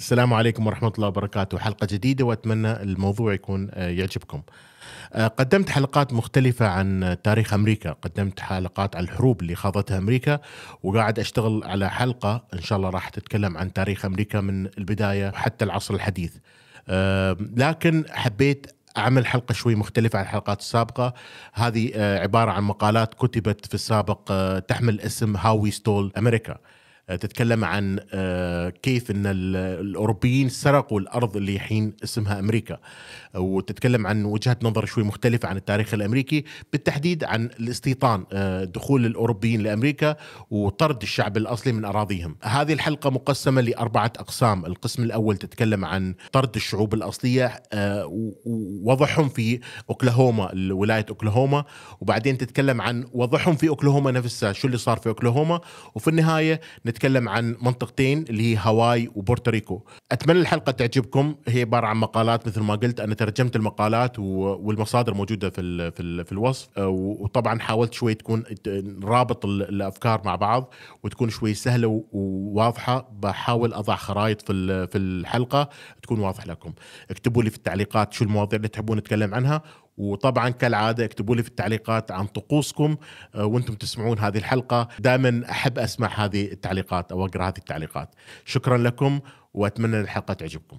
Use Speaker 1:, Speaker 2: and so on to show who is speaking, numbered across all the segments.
Speaker 1: السلام عليكم ورحمة الله وبركاته حلقة جديدة وأتمنى الموضوع يكون آه، يعجبكم آه، قدمت حلقات مختلفة عن تاريخ أمريكا قدمت حلقات عن الحروب اللي خاضتها أمريكا وقاعد أشتغل على حلقة إن شاء الله راح تتكلم عن تاريخ أمريكا من البداية حتى العصر الحديث آه، لكن حبيت أعمل حلقة شوي مختلفة عن الحلقات السابقة هذه عبارة عن مقالات كتبت في السابق تحمل اسم How We Stole America تتكلم عن آه، كيف ان الاوروبيين سرقوا الارض اللي حين اسمها امريكا وتتكلم عن وجهه نظر شوي مختلفه عن التاريخ الامريكي بالتحديد عن الاستيطان آه، دخول الاوروبيين لامريكا وطرد الشعب الاصلي من اراضيهم هذه الحلقه مقسمه لاربعه اقسام القسم الاول تتكلم عن طرد الشعوب الاصليه آه، ووضعهم في اوكلاهوما ولايه اوكلاهوما وبعدين تتكلم عن وضعهم في اوكلاهوما نفسها شو اللي صار في اوكلاهوما وفي النهايه نتكلم عن منطقتين اللي هي هاواي وبورتوريكو اتمنى الحلقه تعجبكم هي عباره عن مقالات مثل ما قلت انا ترجمت المقالات والمصادر موجوده في الـ في, الـ في الوصف أه، وطبعا حاولت شوي تكون رابط الافكار مع بعض وتكون شوي سهله وواضحه بحاول اضع خرائط في في الحلقه تكون واضح لكم اكتبوا لي في التعليقات شو المواضيع اللي تحبون نتكلم عنها وطبعا كالعاده اكتبوا لي في التعليقات عن طقوسكم آه، وانتم تسمعون هذه الحلقه دائما احب اسمع هذه التعليقات او اقرا هذه التعليقات شكرا لكم واتمنى الحلقه تعجبكم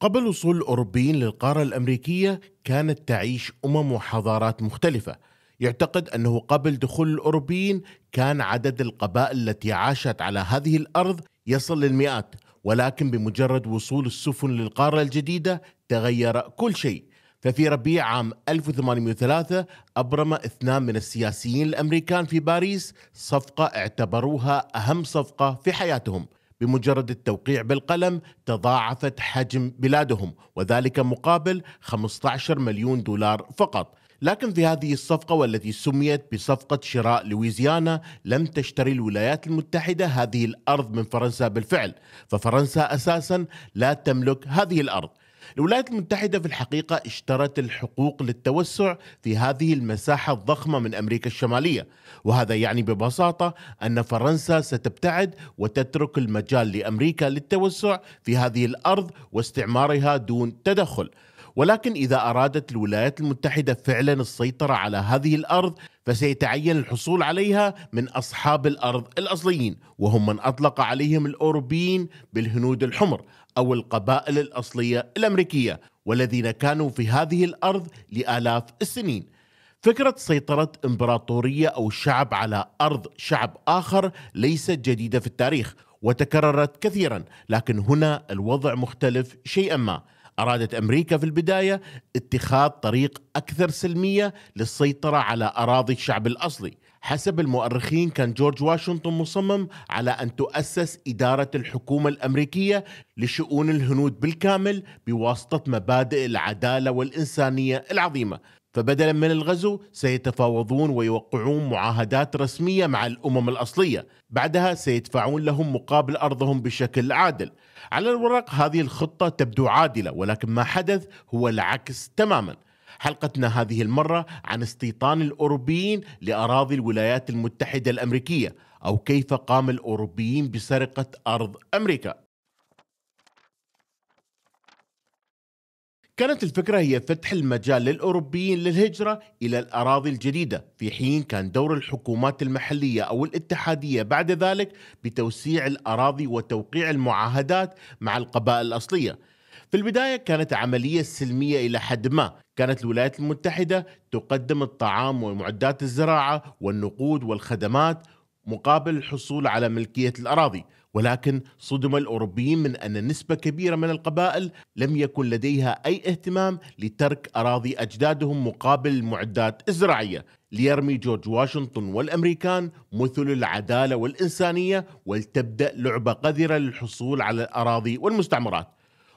Speaker 1: قبل وصول الأوروبيين للقارة الأمريكية كانت تعيش أمم وحضارات مختلفة يعتقد أنه قبل دخول الأوروبيين كان عدد القبائل التي عاشت على هذه الأرض يصل للمئات ولكن بمجرد وصول السفن للقارة الجديدة تغير كل شيء ففي ربيع عام 1803 أبرم اثنان من السياسيين الأمريكان في باريس صفقة اعتبروها أهم صفقة في حياتهم بمجرد التوقيع بالقلم تضاعفت حجم بلادهم وذلك مقابل 15 مليون دولار فقط لكن في هذه الصفقة والتي سميت بصفقة شراء لويزيانا لم تشتري الولايات المتحدة هذه الأرض من فرنسا بالفعل ففرنسا أساسا لا تملك هذه الأرض الولايات المتحدة في الحقيقة اشترت الحقوق للتوسع في هذه المساحة الضخمة من أمريكا الشمالية وهذا يعني ببساطة أن فرنسا ستبتعد وتترك المجال لأمريكا للتوسع في هذه الأرض واستعمارها دون تدخل ولكن إذا أرادت الولايات المتحدة فعلا السيطرة على هذه الأرض فسيتعين الحصول عليها من أصحاب الأرض الأصليين وهم من أطلق عليهم الأوروبيين بالهنود الحمر أو القبائل الأصلية الأمريكية والذين كانوا في هذه الأرض لآلاف السنين فكرة سيطرة إمبراطورية أو شعب على أرض شعب آخر ليست جديدة في التاريخ وتكررت كثيرا لكن هنا الوضع مختلف شيئا ما أرادت أمريكا في البداية اتخاذ طريق أكثر سلمية للسيطرة على أراضي الشعب الأصلي حسب المؤرخين كان جورج واشنطن مصمم على أن تؤسس إدارة الحكومة الأمريكية لشؤون الهنود بالكامل بواسطة مبادئ العدالة والإنسانية العظيمة فبدلا من الغزو سيتفاوضون ويوقعون معاهدات رسميه مع الامم الاصليه، بعدها سيدفعون لهم مقابل ارضهم بشكل عادل. على الورق هذه الخطه تبدو عادله ولكن ما حدث هو العكس تماما. حلقتنا هذه المره عن استيطان الاوروبيين لاراضي الولايات المتحده الامريكيه، او كيف قام الاوروبيين بسرقه ارض امريكا. كانت الفكرة هي فتح المجال للأوروبيين للهجرة إلى الأراضي الجديدة في حين كان دور الحكومات المحلية أو الاتحادية بعد ذلك بتوسيع الأراضي وتوقيع المعاهدات مع القبائل الأصلية في البداية كانت عملية سلمية إلى حد ما كانت الولايات المتحدة تقدم الطعام ومعدات الزراعة والنقود والخدمات مقابل الحصول على ملكية الأراضي ولكن صدم الاوروبيين من ان نسبه كبيره من القبائل لم يكن لديها اي اهتمام لترك اراضي اجدادهم مقابل معدات ازراعيه ليرمي جورج واشنطن والامريكان مثل العداله والانسانيه ولتبدا لعبه قذره للحصول على الاراضي والمستعمرات.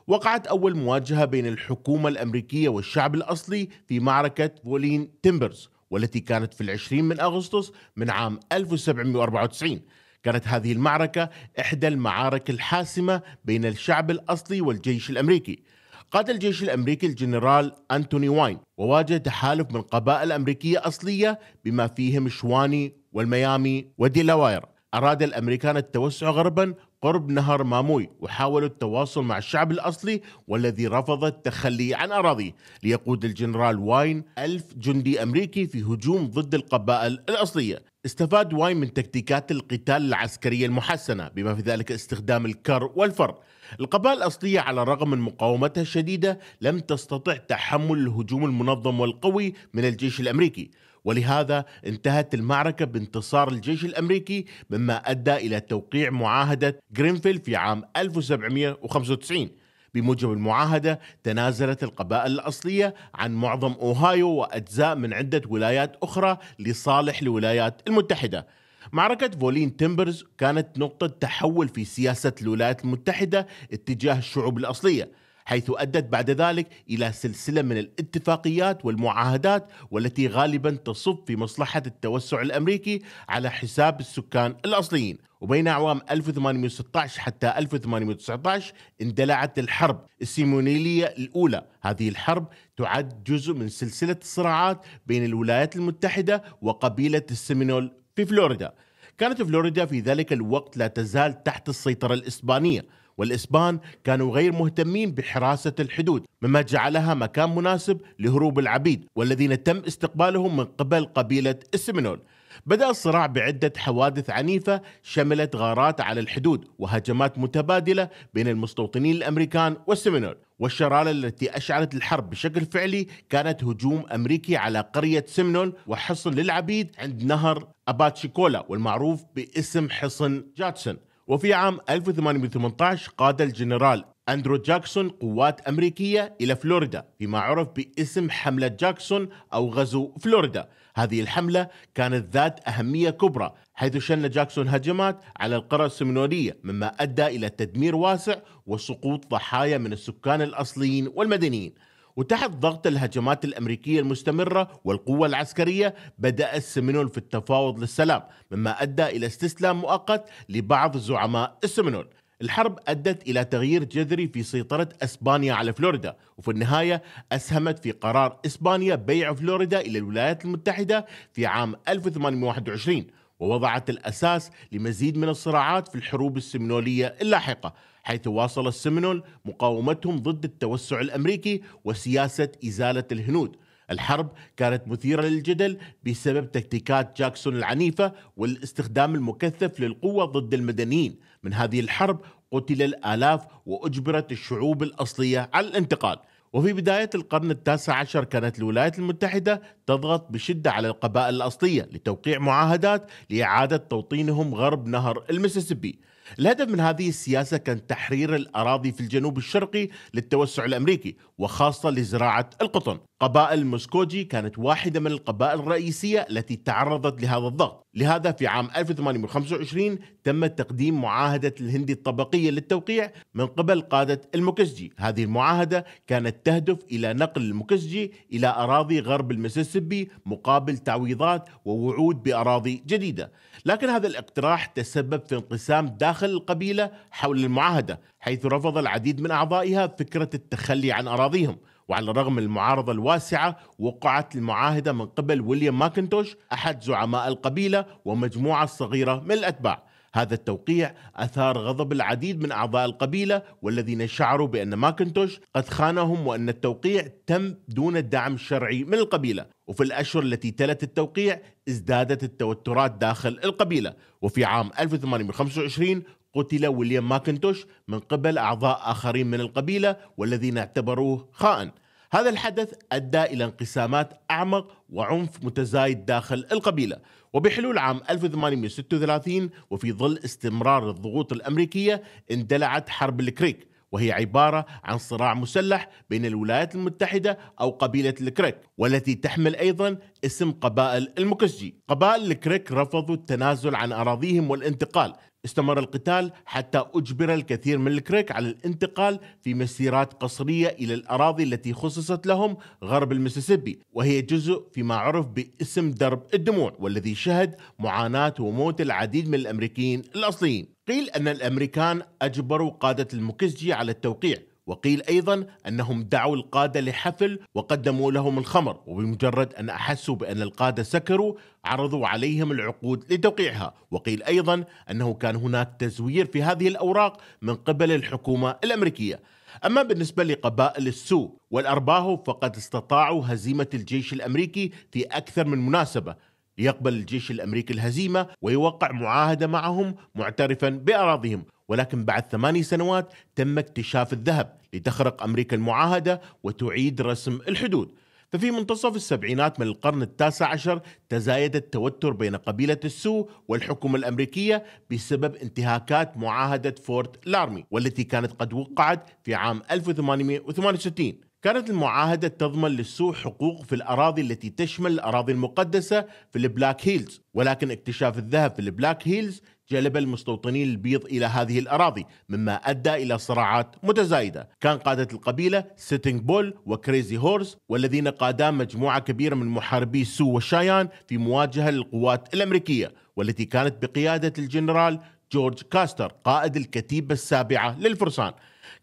Speaker 1: وقعت اول مواجهه بين الحكومه الامريكيه والشعب الاصلي في معركه بولين تيمبرز والتي كانت في العشرين من اغسطس من عام 1794 كانت هذه المعركة إحدى المعارك الحاسمة بين الشعب الأصلي والجيش الأمريكي قاد الجيش الأمريكي الجنرال أنتوني واين وواجه تحالف من قبائل أمريكية أصلية بما فيهم شواني والميامي وديلاوير أراد الأمريكان التوسع غربا قرب نهر ماموي وحاولوا التواصل مع الشعب الأصلي والذي رفض التخلي عن أراضيه ليقود الجنرال واين ألف جندي أمريكي في هجوم ضد القبائل الأصلية استفاد واين من تكتيكات القتال العسكرية المحسنة بما في ذلك استخدام الكر والفر القبائل الأصلية على الرغم من مقاومتها الشديدة لم تستطع تحمل الهجوم المنظم والقوي من الجيش الأمريكي ولهذا انتهت المعركة بانتصار الجيش الأمريكي مما أدى إلى توقيع معاهدة غرينفيل في عام 1795 بموجب المعاهدة تنازلت القبائل الأصلية عن معظم أوهايو وأجزاء من عدة ولايات أخرى لصالح الولايات المتحدة معركة فولين تيمبرز كانت نقطة تحول في سياسة الولايات المتحدة اتجاه الشعوب الأصلية حيث أدت بعد ذلك إلى سلسلة من الاتفاقيات والمعاهدات والتي غالبا تصب في مصلحة التوسع الأمريكي على حساب السكان الأصليين وبين أعوام 1816 حتى 1819 اندلعت الحرب السيمونيلية الأولى هذه الحرب تعد جزء من سلسلة الصراعات بين الولايات المتحدة وقبيلة السيمينول في فلوريدا كانت فلوريدا في ذلك الوقت لا تزال تحت السيطرة الإسبانية والإسبان كانوا غير مهتمين بحراسة الحدود مما جعلها مكان مناسب لهروب العبيد والذين تم استقبالهم من قبل قبيلة السمنول بدأ الصراع بعدة حوادث عنيفة شملت غارات على الحدود وهجمات متبادلة بين المستوطنين الأمريكان والسمنول والشرارة التي أشعلت الحرب بشكل فعلي كانت هجوم أمريكي على قرية سمنول وحصن للعبيد عند نهر أباتشيكولا والمعروف باسم حصن جاتسون وفي عام 1818 قاد الجنرال أندرو جاكسون قوات أمريكية إلى فلوريدا فيما عرف باسم حملة جاكسون أو غزو فلوريدا هذه الحملة كانت ذات أهمية كبرى حيث شن جاكسون هجمات على القرى السمنورية مما أدى إلى تدمير واسع وسقوط ضحايا من السكان الأصليين والمدنيين وتحت ضغط الهجمات الأمريكية المستمرة والقوة العسكرية بدأ السمنول في التفاوض للسلام مما أدى إلى استسلام مؤقت لبعض زعماء السمنول الحرب أدت إلى تغيير جذري في سيطرة أسبانيا على فلوريدا وفي النهاية أسهمت في قرار إسبانيا بيع فلوريدا إلى الولايات المتحدة في عام 1821 ووضعت الأساس لمزيد من الصراعات في الحروب السمنولية اللاحقة حيث واصل السمنول مقاومتهم ضد التوسع الامريكي وسياسه ازاله الهنود. الحرب كانت مثيره للجدل بسبب تكتيكات جاكسون العنيفه والاستخدام المكثف للقوه ضد المدنيين. من هذه الحرب قتل الالاف واجبرت الشعوب الاصليه على الانتقال. وفي بداية القرن التاسع عشر كانت الولايات المتحدة تضغط بشدة على القبائل الأصلية لتوقيع معاهدات لإعادة توطينهم غرب نهر المسيسيبي الهدف من هذه السياسة كان تحرير الأراضي في الجنوب الشرقي للتوسع الأمريكي وخاصة لزراعة القطن قبائل المسكوجي كانت واحدة من القبائل الرئيسية التي تعرضت لهذا الضغط لهذا في عام 1825 تم تقديم معاهدة الهندي الطبقية للتوقيع من قبل قادة المكسجي هذه المعاهدة كانت تهدف إلى نقل المكسجي إلى أراضي غرب المسيسيبي مقابل تعويضات ووعود بأراضي جديدة لكن هذا الاقتراح تسبب في انقسام داخل داخل القبيلة حول المعاهدة حيث رفض العديد من أعضائها فكرة التخلي عن أراضيهم وعلى الرغم من المعارضة الواسعة وقعت المعاهدة من قبل ويليام ماكنتوش أحد زعماء القبيلة ومجموعة صغيرة من الأتباع هذا التوقيع أثار غضب العديد من أعضاء القبيلة والذين شعروا بأن ماكنتوش قد خانهم وأن التوقيع تم دون الدعم الشرعي من القبيلة وفي الأشهر التي تلت التوقيع ازدادت التوترات داخل القبيلة وفي عام 1825 قتل ويليام ماكنتوش من قبل أعضاء آخرين من القبيلة والذين اعتبروه خائن هذا الحدث أدى إلى انقسامات أعمق وعنف متزايد داخل القبيلة وبحلول عام 1836 وفي ظل استمرار الضغوط الأمريكية اندلعت حرب الكريك وهي عبارة عن صراع مسلح بين الولايات المتحدة أو قبيلة الكريك والتي تحمل أيضا اسم قبائل المكسجي قبائل الكريك رفضوا التنازل عن أراضيهم والانتقال استمر القتال حتى أجبر الكثير من الكريك على الانتقال في مسيرات قصرية إلى الأراضي التي خصصت لهم غرب المسيسيبي وهي جزء فيما عرف باسم درب الدموع والذي شهد معاناة وموت العديد من الأمريكيين الأصليين قيل أن الأمريكان أجبروا قادة المكسجي على التوقيع وقيل أيضا أنهم دعوا القادة لحفل وقدموا لهم الخمر وبمجرد أن أحسوا بأن القادة سكروا عرضوا عليهم العقود لتوقيعها وقيل أيضا أنه كان هناك تزوير في هذه الأوراق من قبل الحكومة الأمريكية أما بالنسبة لقبائل السو والأرباهو فقد استطاعوا هزيمة الجيش الأمريكي في أكثر من مناسبة ليقبل الجيش الأمريكي الهزيمة ويوقع معاهدة معهم معترفا بأراضيهم ولكن بعد ثماني سنوات تم اكتشاف الذهب لتخرق أمريكا المعاهدة وتعيد رسم الحدود ففي منتصف السبعينات من القرن التاسع عشر تزايد التوتر بين قبيلة السو والحكومة الأمريكية بسبب انتهاكات معاهدة فورت لارمي والتي كانت قد وقعت في عام 1868 كانت المعاهدة تضمن للسو حقوق في الأراضي التي تشمل الأراضي المقدسة في البلاك هيلز ولكن اكتشاف الذهب في البلاك هيلز جلب المستوطنين البيض إلى هذه الأراضي مما أدى إلى صراعات متزايدة كان قادة القبيلة سيتنج بول وكريزي هورس والذين قادا مجموعة كبيرة من محاربي السو والشايان في مواجهة للقوات الأمريكية والتي كانت بقيادة الجنرال جورج كاستر قائد الكتيبة السابعة للفرسان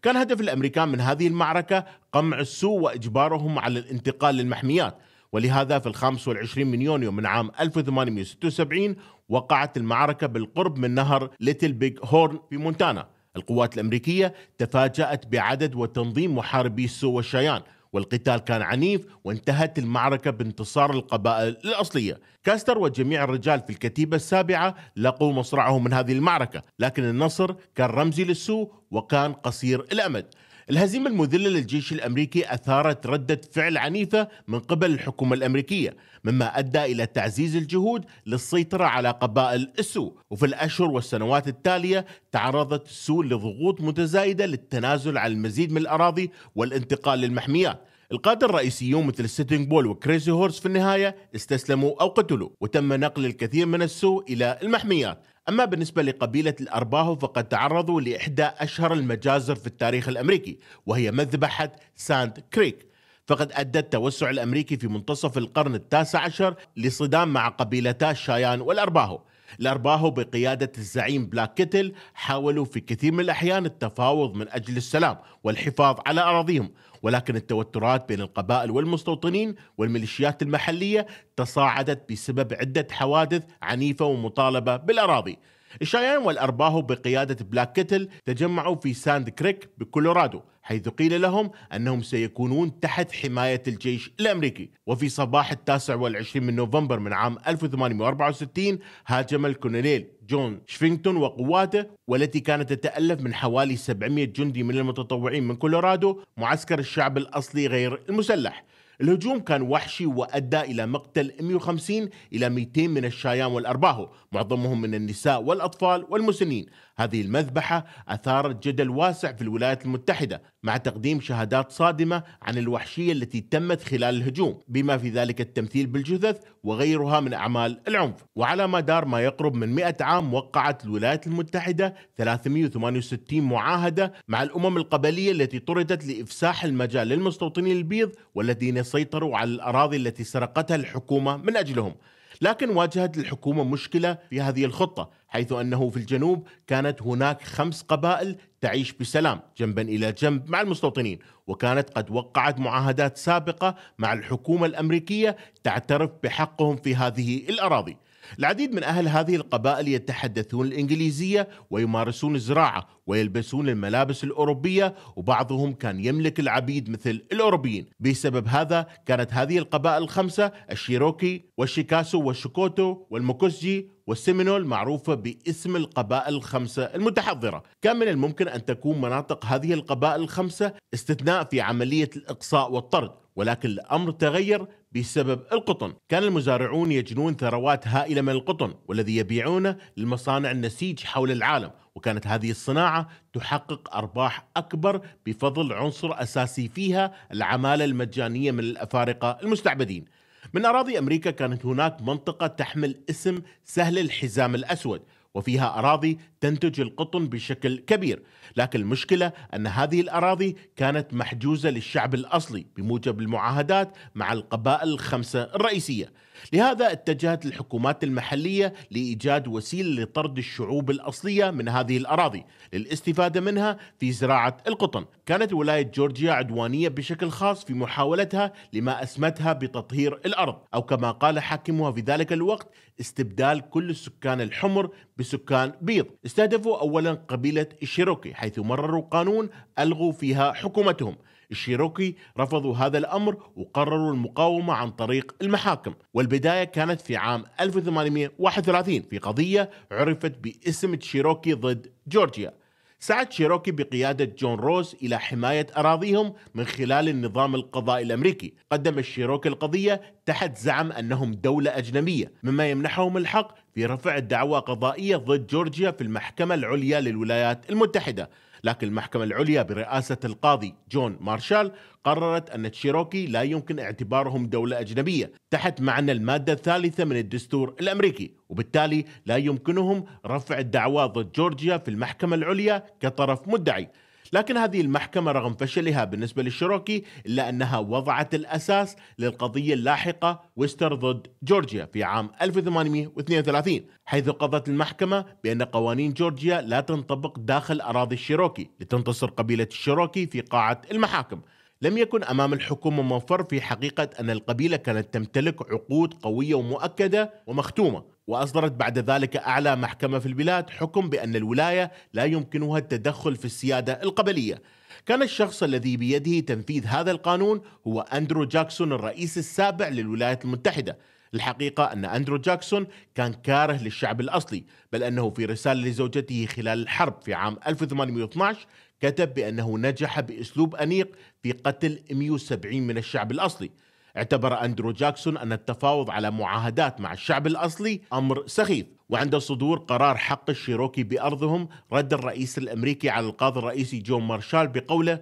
Speaker 1: كان هدف الأمريكان من هذه المعركة قمع السو وإجبارهم على الانتقال للمحميات ولهذا في الخامس والعشرين من يونيو من عام 1876 وقعت المعركة بالقرب من نهر ليتل بيج هورن في مونتانا القوات الأمريكية تفاجأت بعدد وتنظيم محاربي السو والشيان والقتال كان عنيف وانتهت المعركة بانتصار القبائل الأصلية كاستر وجميع الرجال في الكتيبة السابعة لقوا مصرعهم من هذه المعركة لكن النصر كان رمزي للسو وكان قصير الأمد الهزيمة المذلة للجيش الأمريكي أثارت ردة فعل عنيفة من قبل الحكومة الأمريكية مما أدى إلى تعزيز الجهود للسيطرة على قبائل السو وفي الأشهر والسنوات التالية تعرضت السو لضغوط متزايدة للتنازل عن المزيد من الأراضي والانتقال للمحميات القادة الرئيسيون مثل ستينج بول وكريزي هورس في النهاية استسلموا أو قتلوا وتم نقل الكثير من السوء إلى المحميات أما بالنسبة لقبيلة الأرباهو فقد تعرضوا لإحدى أشهر المجازر في التاريخ الأمريكي وهي مذبحة ساند كريك فقد أدى التوسع الأمريكي في منتصف القرن التاسع عشر لصدام مع قبيلتا الشايان والأرباهو الأرباهو بقيادة الزعيم بلاك كيتل حاولوا في كثير من الأحيان التفاوض من أجل السلام والحفاظ على أراضيهم ولكن التوترات بين القبائل والمستوطنين والميليشيات المحلية تصاعدت بسبب عدة حوادث عنيفة ومطالبة بالأراضي الشيان والأرباه بقيادة بلاك كيتل تجمعوا في ساند كريك بكولورادو حيث قيل لهم أنهم سيكونون تحت حماية الجيش الأمريكي وفي صباح التاسع والعشرين من نوفمبر من عام 1864 هاجم الكولونيل جون شفينغتون وقواته والتي كانت تتألف من حوالي 700 جندي من المتطوعين من كولورادو معسكر الشعب الأصلي غير المسلح الهجوم كان وحشي وأدى إلى مقتل 150 إلى 200 من الشايان والأرباهو معظمهم من النساء والأطفال والمسنين هذه المذبحة أثارت جدل واسع في الولايات المتحدة مع تقديم شهادات صادمة عن الوحشية التي تمت خلال الهجوم بما في ذلك التمثيل بالجثث وغيرها من أعمال العنف وعلى مدار ما يقرب من 100 عام وقعت الولايات المتحدة 368 معاهدة مع الأمم القبلية التي طردت لإفساح المجال للمستوطنين البيض والذين سيطروا على الأراضي التي سرقتها الحكومة من أجلهم لكن واجهت الحكومة مشكلة في هذه الخطة حيث أنه في الجنوب كانت هناك خمس قبائل تعيش بسلام جنبا إلى جنب مع المستوطنين وكانت قد وقعت معاهدات سابقة مع الحكومة الأمريكية تعترف بحقهم في هذه الأراضي العديد من أهل هذه القبائل يتحدثون الإنجليزية ويمارسون الزراعة ويلبسون الملابس الأوروبية وبعضهم كان يملك العبيد مثل الأوروبيين بسبب هذا كانت هذه القبائل الخمسة الشيروكي والشيكاسو والشكوتو والمكوسجي والسيمينول معروفة باسم القبائل الخمسة المتحضرة كان من الممكن أن تكون مناطق هذه القبائل الخمسة استثناء في عملية الإقصاء والطرد ولكن الأمر تغير بسبب القطن كان المزارعون يجنون ثروات هائلة من القطن والذي يبيعونه للمصانع النسيج حول العالم وكانت هذه الصناعة تحقق أرباح أكبر بفضل عنصر أساسي فيها العمالة المجانية من الأفارقة المستعبدين من أراضي أمريكا كانت هناك منطقة تحمل اسم سهل الحزام الأسود وفيها أراضي تنتج القطن بشكل كبير لكن المشكلة أن هذه الأراضي كانت محجوزة للشعب الأصلي بموجب المعاهدات مع القبائل الخمسة الرئيسية لهذا اتجهت الحكومات المحلية لإيجاد وسيلة لطرد الشعوب الأصلية من هذه الأراضي للاستفادة منها في زراعة القطن كانت ولاية جورجيا عدوانية بشكل خاص في محاولتها لما أسمتها بتطهير الأرض أو كما قال حاكمها في ذلك الوقت استبدال كل السكان الحمر بسكان بيض استهدفوا أولا قبيلة الشيروكي حيث مرروا قانون ألغوا فيها حكومتهم الشيروكي رفضوا هذا الأمر وقرروا المقاومة عن طريق المحاكم والبداية كانت في عام 1831 في قضية عرفت باسم تشيروكي ضد جورجيا سعد شيروكي بقيادة جون روز إلى حماية أراضيهم من خلال النظام القضائي الأمريكي قدم الشيروكي القضية تحت زعم أنهم دولة أجنبية مما يمنحهم الحق في رفع دعوى قضائية ضد جورجيا في المحكمة العليا للولايات المتحدة لكن المحكمة العليا برئاسة القاضي جون مارشال قررت أن تشيروكي لا يمكن اعتبارهم دولة أجنبية تحت معنى المادة الثالثة من الدستور الأمريكي وبالتالي لا يمكنهم رفع الدعوى ضد جورجيا في المحكمة العليا كطرف مدعي لكن هذه المحكمة رغم فشلها بالنسبة للشروكي إلا أنها وضعت الأساس للقضية اللاحقة ويستر ضد جورجيا في عام 1832 حيث قضت المحكمة بأن قوانين جورجيا لا تنطبق داخل أراضي الشروكي لتنتصر قبيلة الشروكي في قاعة المحاكم لم يكن امام الحكومه مفر في حقيقه ان القبيله كانت تمتلك عقود قويه ومؤكده ومختومه وأصدرت بعد ذلك أعلى محكمة في البلاد حكم بأن الولاية لا يمكنها التدخل في السيادة القبلية كان الشخص الذي بيده تنفيذ هذا القانون هو أندرو جاكسون الرئيس السابع للولايات المتحدة الحقيقة أن أندرو جاكسون كان كاره للشعب الأصلي بل أنه في رسالة لزوجته خلال الحرب في عام 1812 كتب بأنه نجح بأسلوب أنيق في قتل 170 من الشعب الأصلي اعتبر أندرو جاكسون أن التفاوض على معاهدات مع الشعب الأصلي أمر سخيف وعند صدور قرار حق الشيروكي بأرضهم رد الرئيس الأمريكي على القاضي الرئيسي جون مارشال بقوله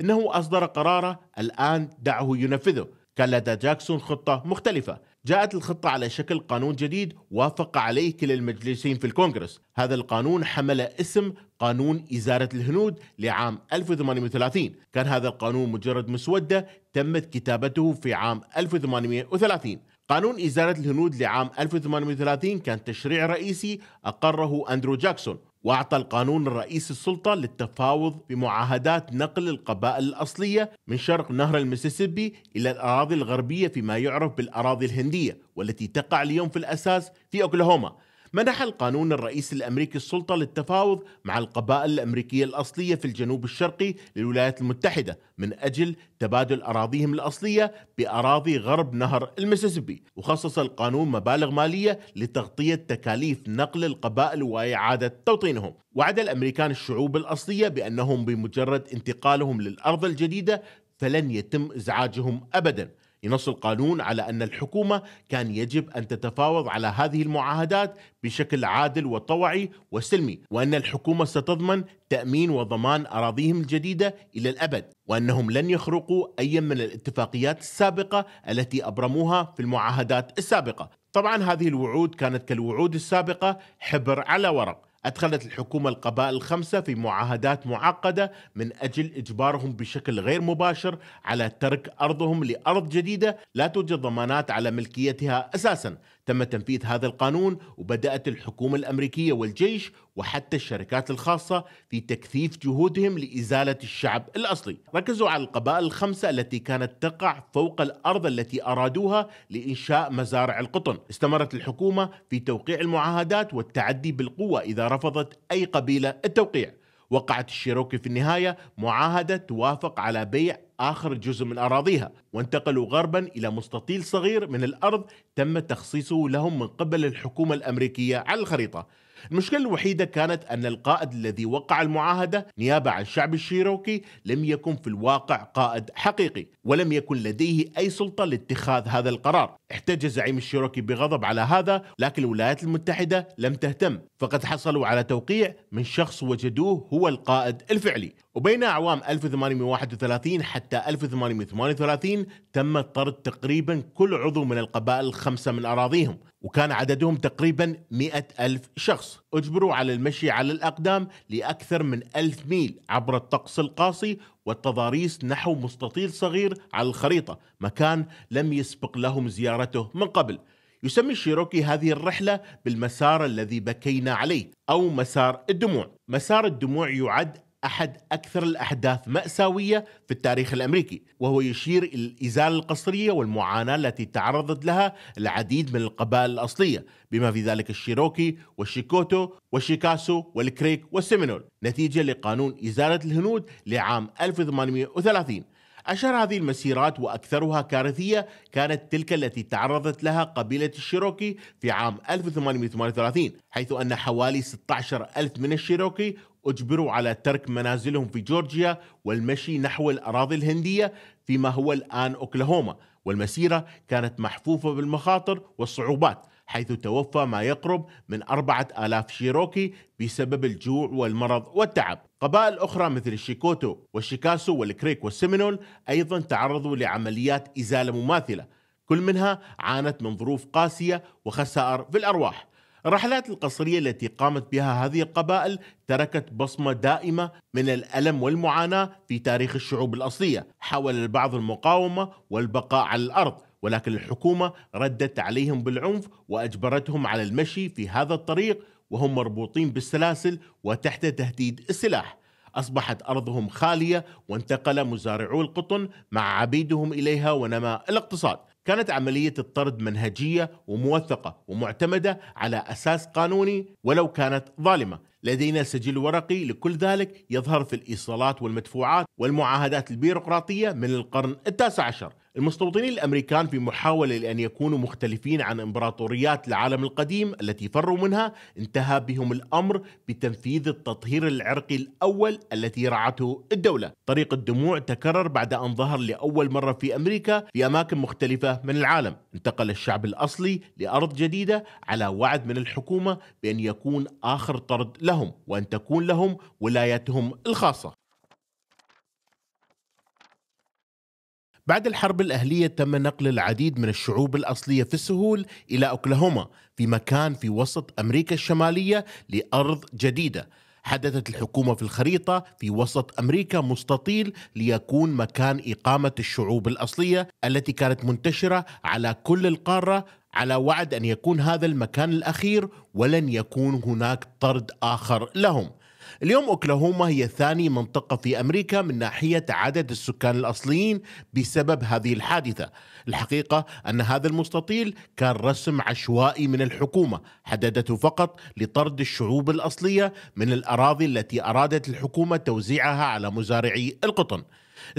Speaker 1: إنه أصدر قراره الآن دعه ينفذه كان لدى جاكسون خطة مختلفة جاءت الخطة على شكل قانون جديد وافق عليه كلا المجلسين في الكونغرس هذا القانون حمل اسم قانون إزالة الهنود لعام 1830 كان هذا القانون مجرد مسودة تمت كتابته في عام 1830 قانون إزالة الهنود لعام 1830 كان تشريع رئيسي أقره أندرو جاكسون وأعطى القانون الرئيسي السلطة للتفاوض بمعاهدات نقل القبائل الأصلية من شرق نهر المسيسيبي إلى الأراضي الغربية فيما يعرف بالأراضي الهندية والتي تقع اليوم في الأساس في أوكلاهوما منح القانون الرئيسي الأمريكي السلطة للتفاوض مع القبائل الأمريكية الأصلية في الجنوب الشرقي للولايات المتحدة من أجل تبادل أراضيهم الأصلية بأراضي غرب نهر المسيسيبي وخصص القانون مبالغ مالية لتغطية تكاليف نقل القبائل وإعادة توطينهم وعد الأمريكان الشعوب الأصلية بأنهم بمجرد انتقالهم للأرض الجديدة فلن يتم إزعاجهم أبداً ينص القانون على أن الحكومة كان يجب أن تتفاوض على هذه المعاهدات بشكل عادل وطوعي وسلمي وأن الحكومة ستضمن تأمين وضمان أراضيهم الجديدة إلى الأبد وأنهم لن يخرقوا أي من الاتفاقيات السابقة التي أبرموها في المعاهدات السابقة طبعا هذه الوعود كانت كالوعود السابقة حبر على ورق أدخلت الحكومة القبائل الخمسة في معاهدات معقدة من أجل إجبارهم بشكل غير مباشر على ترك أرضهم لأرض جديدة لا توجد ضمانات على ملكيتها أساسا تم تنفيذ هذا القانون وبدأت الحكومة الأمريكية والجيش وحتى الشركات الخاصة في تكثيف جهودهم لإزالة الشعب الأصلي ركزوا على القبائل الخمسة التي كانت تقع فوق الأرض التي أرادوها لإنشاء مزارع القطن استمرت الحكومة في توقيع المعاهدات والتعدي بالقوة إذا رفضت أي قبيلة التوقيع وقعت الشيروكي في النهاية معاهدة توافق على بيع آخر جزء من أراضيها وانتقلوا غربا إلى مستطيل صغير من الأرض تم تخصيصه لهم من قبل الحكومة الأمريكية على الخريطة المشكلة الوحيدة كانت أن القائد الذي وقع المعاهدة نيابة عن الشعب الشيروكي لم يكن في الواقع قائد حقيقي ولم يكن لديه أي سلطة لاتخاذ هذا القرار احتج زعيم الشيروكي بغضب على هذا لكن الولايات المتحدة لم تهتم فقد حصلوا على توقيع من شخص وجدوه هو القائد الفعلي وبين أعوام 1831 حتى 1838 تم طرد تقريبا كل عضو من القبائل الخمسة من أراضيهم وكان عددهم تقريبا مئة ألف شخص أجبروا على المشي على الأقدام لأكثر من ألف ميل عبر الطقس القاسي والتضاريس نحو مستطيل صغير على الخريطة مكان لم يسبق لهم زيارته من قبل يسمي الشيروكي هذه الرحلة بالمسار الذي بكينا عليه أو مسار الدموع مسار الدموع يعد أحد أكثر الأحداث مأساوية في التاريخ الأمريكي وهو يشير إلى الإزالة القسرية والمعاناة التي تعرضت لها العديد من القبائل الأصلية بما في ذلك الشيروكي والشيكوتو والشيكاسو والكريك والسيمينول نتيجة لقانون إزالة الهنود لعام 1830 أشار هذه المسيرات وأكثرها كارثية كانت تلك التي تعرضت لها قبيلة الشيروكي في عام 1838 حيث أن حوالي 16 ألف من الشيروكي أجبروا على ترك منازلهم في جورجيا والمشي نحو الأراضي الهندية فيما هو الآن أوكلاهوما والمسيرة كانت محفوفة بالمخاطر والصعوبات حيث توفى ما يقرب من أربعة آلاف شيروكي بسبب الجوع والمرض والتعب قبائل أخرى مثل الشيكوتو والشيكاسو والكريك والسيمينول أيضا تعرضوا لعمليات إزالة مماثلة كل منها عانت من ظروف قاسية وخسائر في الأرواح الرحلات القصرية التي قامت بها هذه القبائل تركت بصمة دائمة من الألم والمعاناة في تاريخ الشعوب الأصلية حاول البعض المقاومة والبقاء على الأرض ولكن الحكومة ردت عليهم بالعنف وأجبرتهم على المشي في هذا الطريق وهم مربوطين بالسلاسل وتحت تهديد السلاح أصبحت أرضهم خالية وانتقل مزارعو القطن مع عبيدهم إليها ونما الاقتصاد كانت عملية الطرد منهجية وموثقة ومعتمدة على أساس قانوني ولو كانت ظالمة لدينا سجل ورقي لكل ذلك يظهر في الإيصالات والمدفوعات والمعاهدات البيروقراطية من القرن التاسع عشر المستوطنين الامريكان في محاوله لان يكونوا مختلفين عن امبراطوريات العالم القديم التي فروا منها انتهى بهم الامر بتنفيذ التطهير العرقي الاول التي رعته الدوله. طريق الدموع تكرر بعد ان ظهر لاول مره في امريكا في اماكن مختلفه من العالم. انتقل الشعب الاصلي لارض جديده على وعد من الحكومه بان يكون اخر طرد لهم وان تكون لهم ولايتهم الخاصه. بعد الحرب الأهلية تم نقل العديد من الشعوب الأصلية في السهول إلى أوكلاهوما في مكان في وسط أمريكا الشمالية لأرض جديدة حددت الحكومة في الخريطة في وسط أمريكا مستطيل ليكون مكان إقامة الشعوب الأصلية التي كانت منتشرة على كل القارة على وعد أن يكون هذا المكان الأخير ولن يكون هناك طرد آخر لهم اليوم اوكلاهوما هي ثاني منطقة في امريكا من ناحية عدد السكان الاصليين بسبب هذه الحادثة. الحقيقة ان هذا المستطيل كان رسم عشوائي من الحكومة، حددته فقط لطرد الشعوب الاصلية من الاراضي التي ارادت الحكومة توزيعها على مزارعي القطن.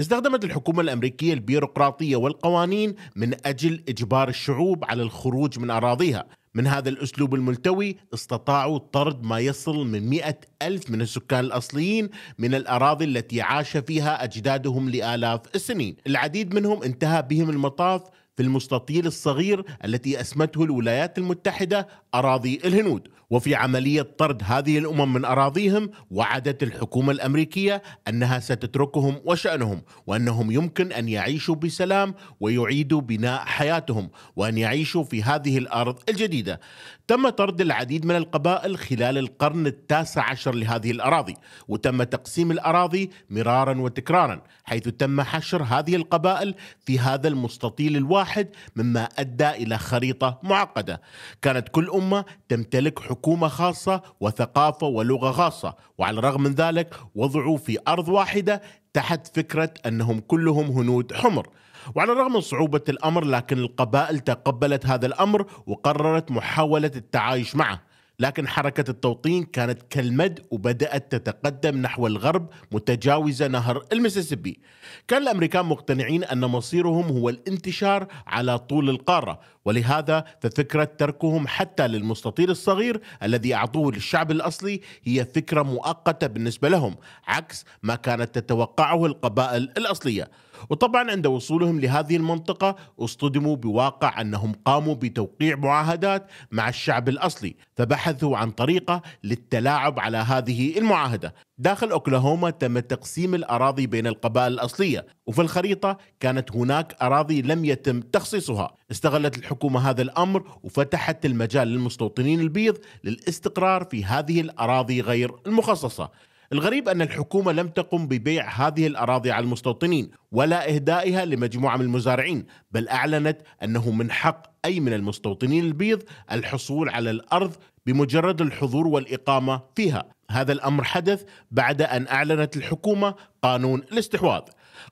Speaker 1: استخدمت الحكومة الأمريكية البيروقراطية والقوانين من أجل إجبار الشعوب على الخروج من أراضيها من هذا الأسلوب الملتوي استطاعوا طرد ما يصل من مئة ألف من السكان الأصليين من الأراضي التي عاش فيها أجدادهم لآلاف السنين العديد منهم انتهى بهم المطاف في المستطيل الصغير التي أسمته الولايات المتحدة أراضي الهنود وفي عملية طرد هذه الأمم من أراضيهم وعدت الحكومة الأمريكية أنها ستتركهم وشأنهم وأنهم يمكن أن يعيشوا بسلام ويعيدوا بناء حياتهم وأن يعيشوا في هذه الأرض الجديدة تم طرد العديد من القبائل خلال القرن التاسع عشر لهذه الأراضي وتم تقسيم الأراضي مرارا وتكرارا حيث تم حشر هذه القبائل في هذا المستطيل الواحد مما أدى إلى خريطة معقدة كانت كل أمة تمتلك حكومة حكومة خاصة وثقافة ولغة خاصة وعلى الرغم من ذلك وضعوا في أرض واحدة تحت فكرة أنهم كلهم هنود حمر وعلى الرغم من صعوبة الأمر لكن القبائل تقبلت هذا الأمر وقررت محاولة التعايش معه لكن حركة التوطين كانت كالمد وبدأت تتقدم نحو الغرب متجاوزة نهر المسيسيبي كان الأمريكان مقتنعين أن مصيرهم هو الانتشار على طول القارة ولهذا ففكرة تركهم حتى للمستطيل الصغير الذي أعطوه للشعب الأصلي هي فكرة مؤقتة بالنسبة لهم عكس ما كانت تتوقعه القبائل الأصلية وطبعا عند وصولهم لهذه المنطقة اصطدموا بواقع أنهم قاموا بتوقيع معاهدات مع الشعب الأصلي فبحثوا عن طريقة للتلاعب على هذه المعاهدة داخل أوكلاهوما تم تقسيم الأراضي بين القبائل الأصلية وفي الخريطة كانت هناك أراضي لم يتم تخصيصها استغلت الحكومة هذا الأمر وفتحت المجال للمستوطنين البيض للاستقرار في هذه الأراضي غير المخصصة الغريب أن الحكومة لم تقم ببيع هذه الأراضي على المستوطنين ولا إهدائها لمجموعة من المزارعين بل أعلنت أنه من حق أي من المستوطنين البيض الحصول على الأرض بمجرد الحضور والإقامة فيها هذا الأمر حدث بعد أن أعلنت الحكومة قانون الاستحواذ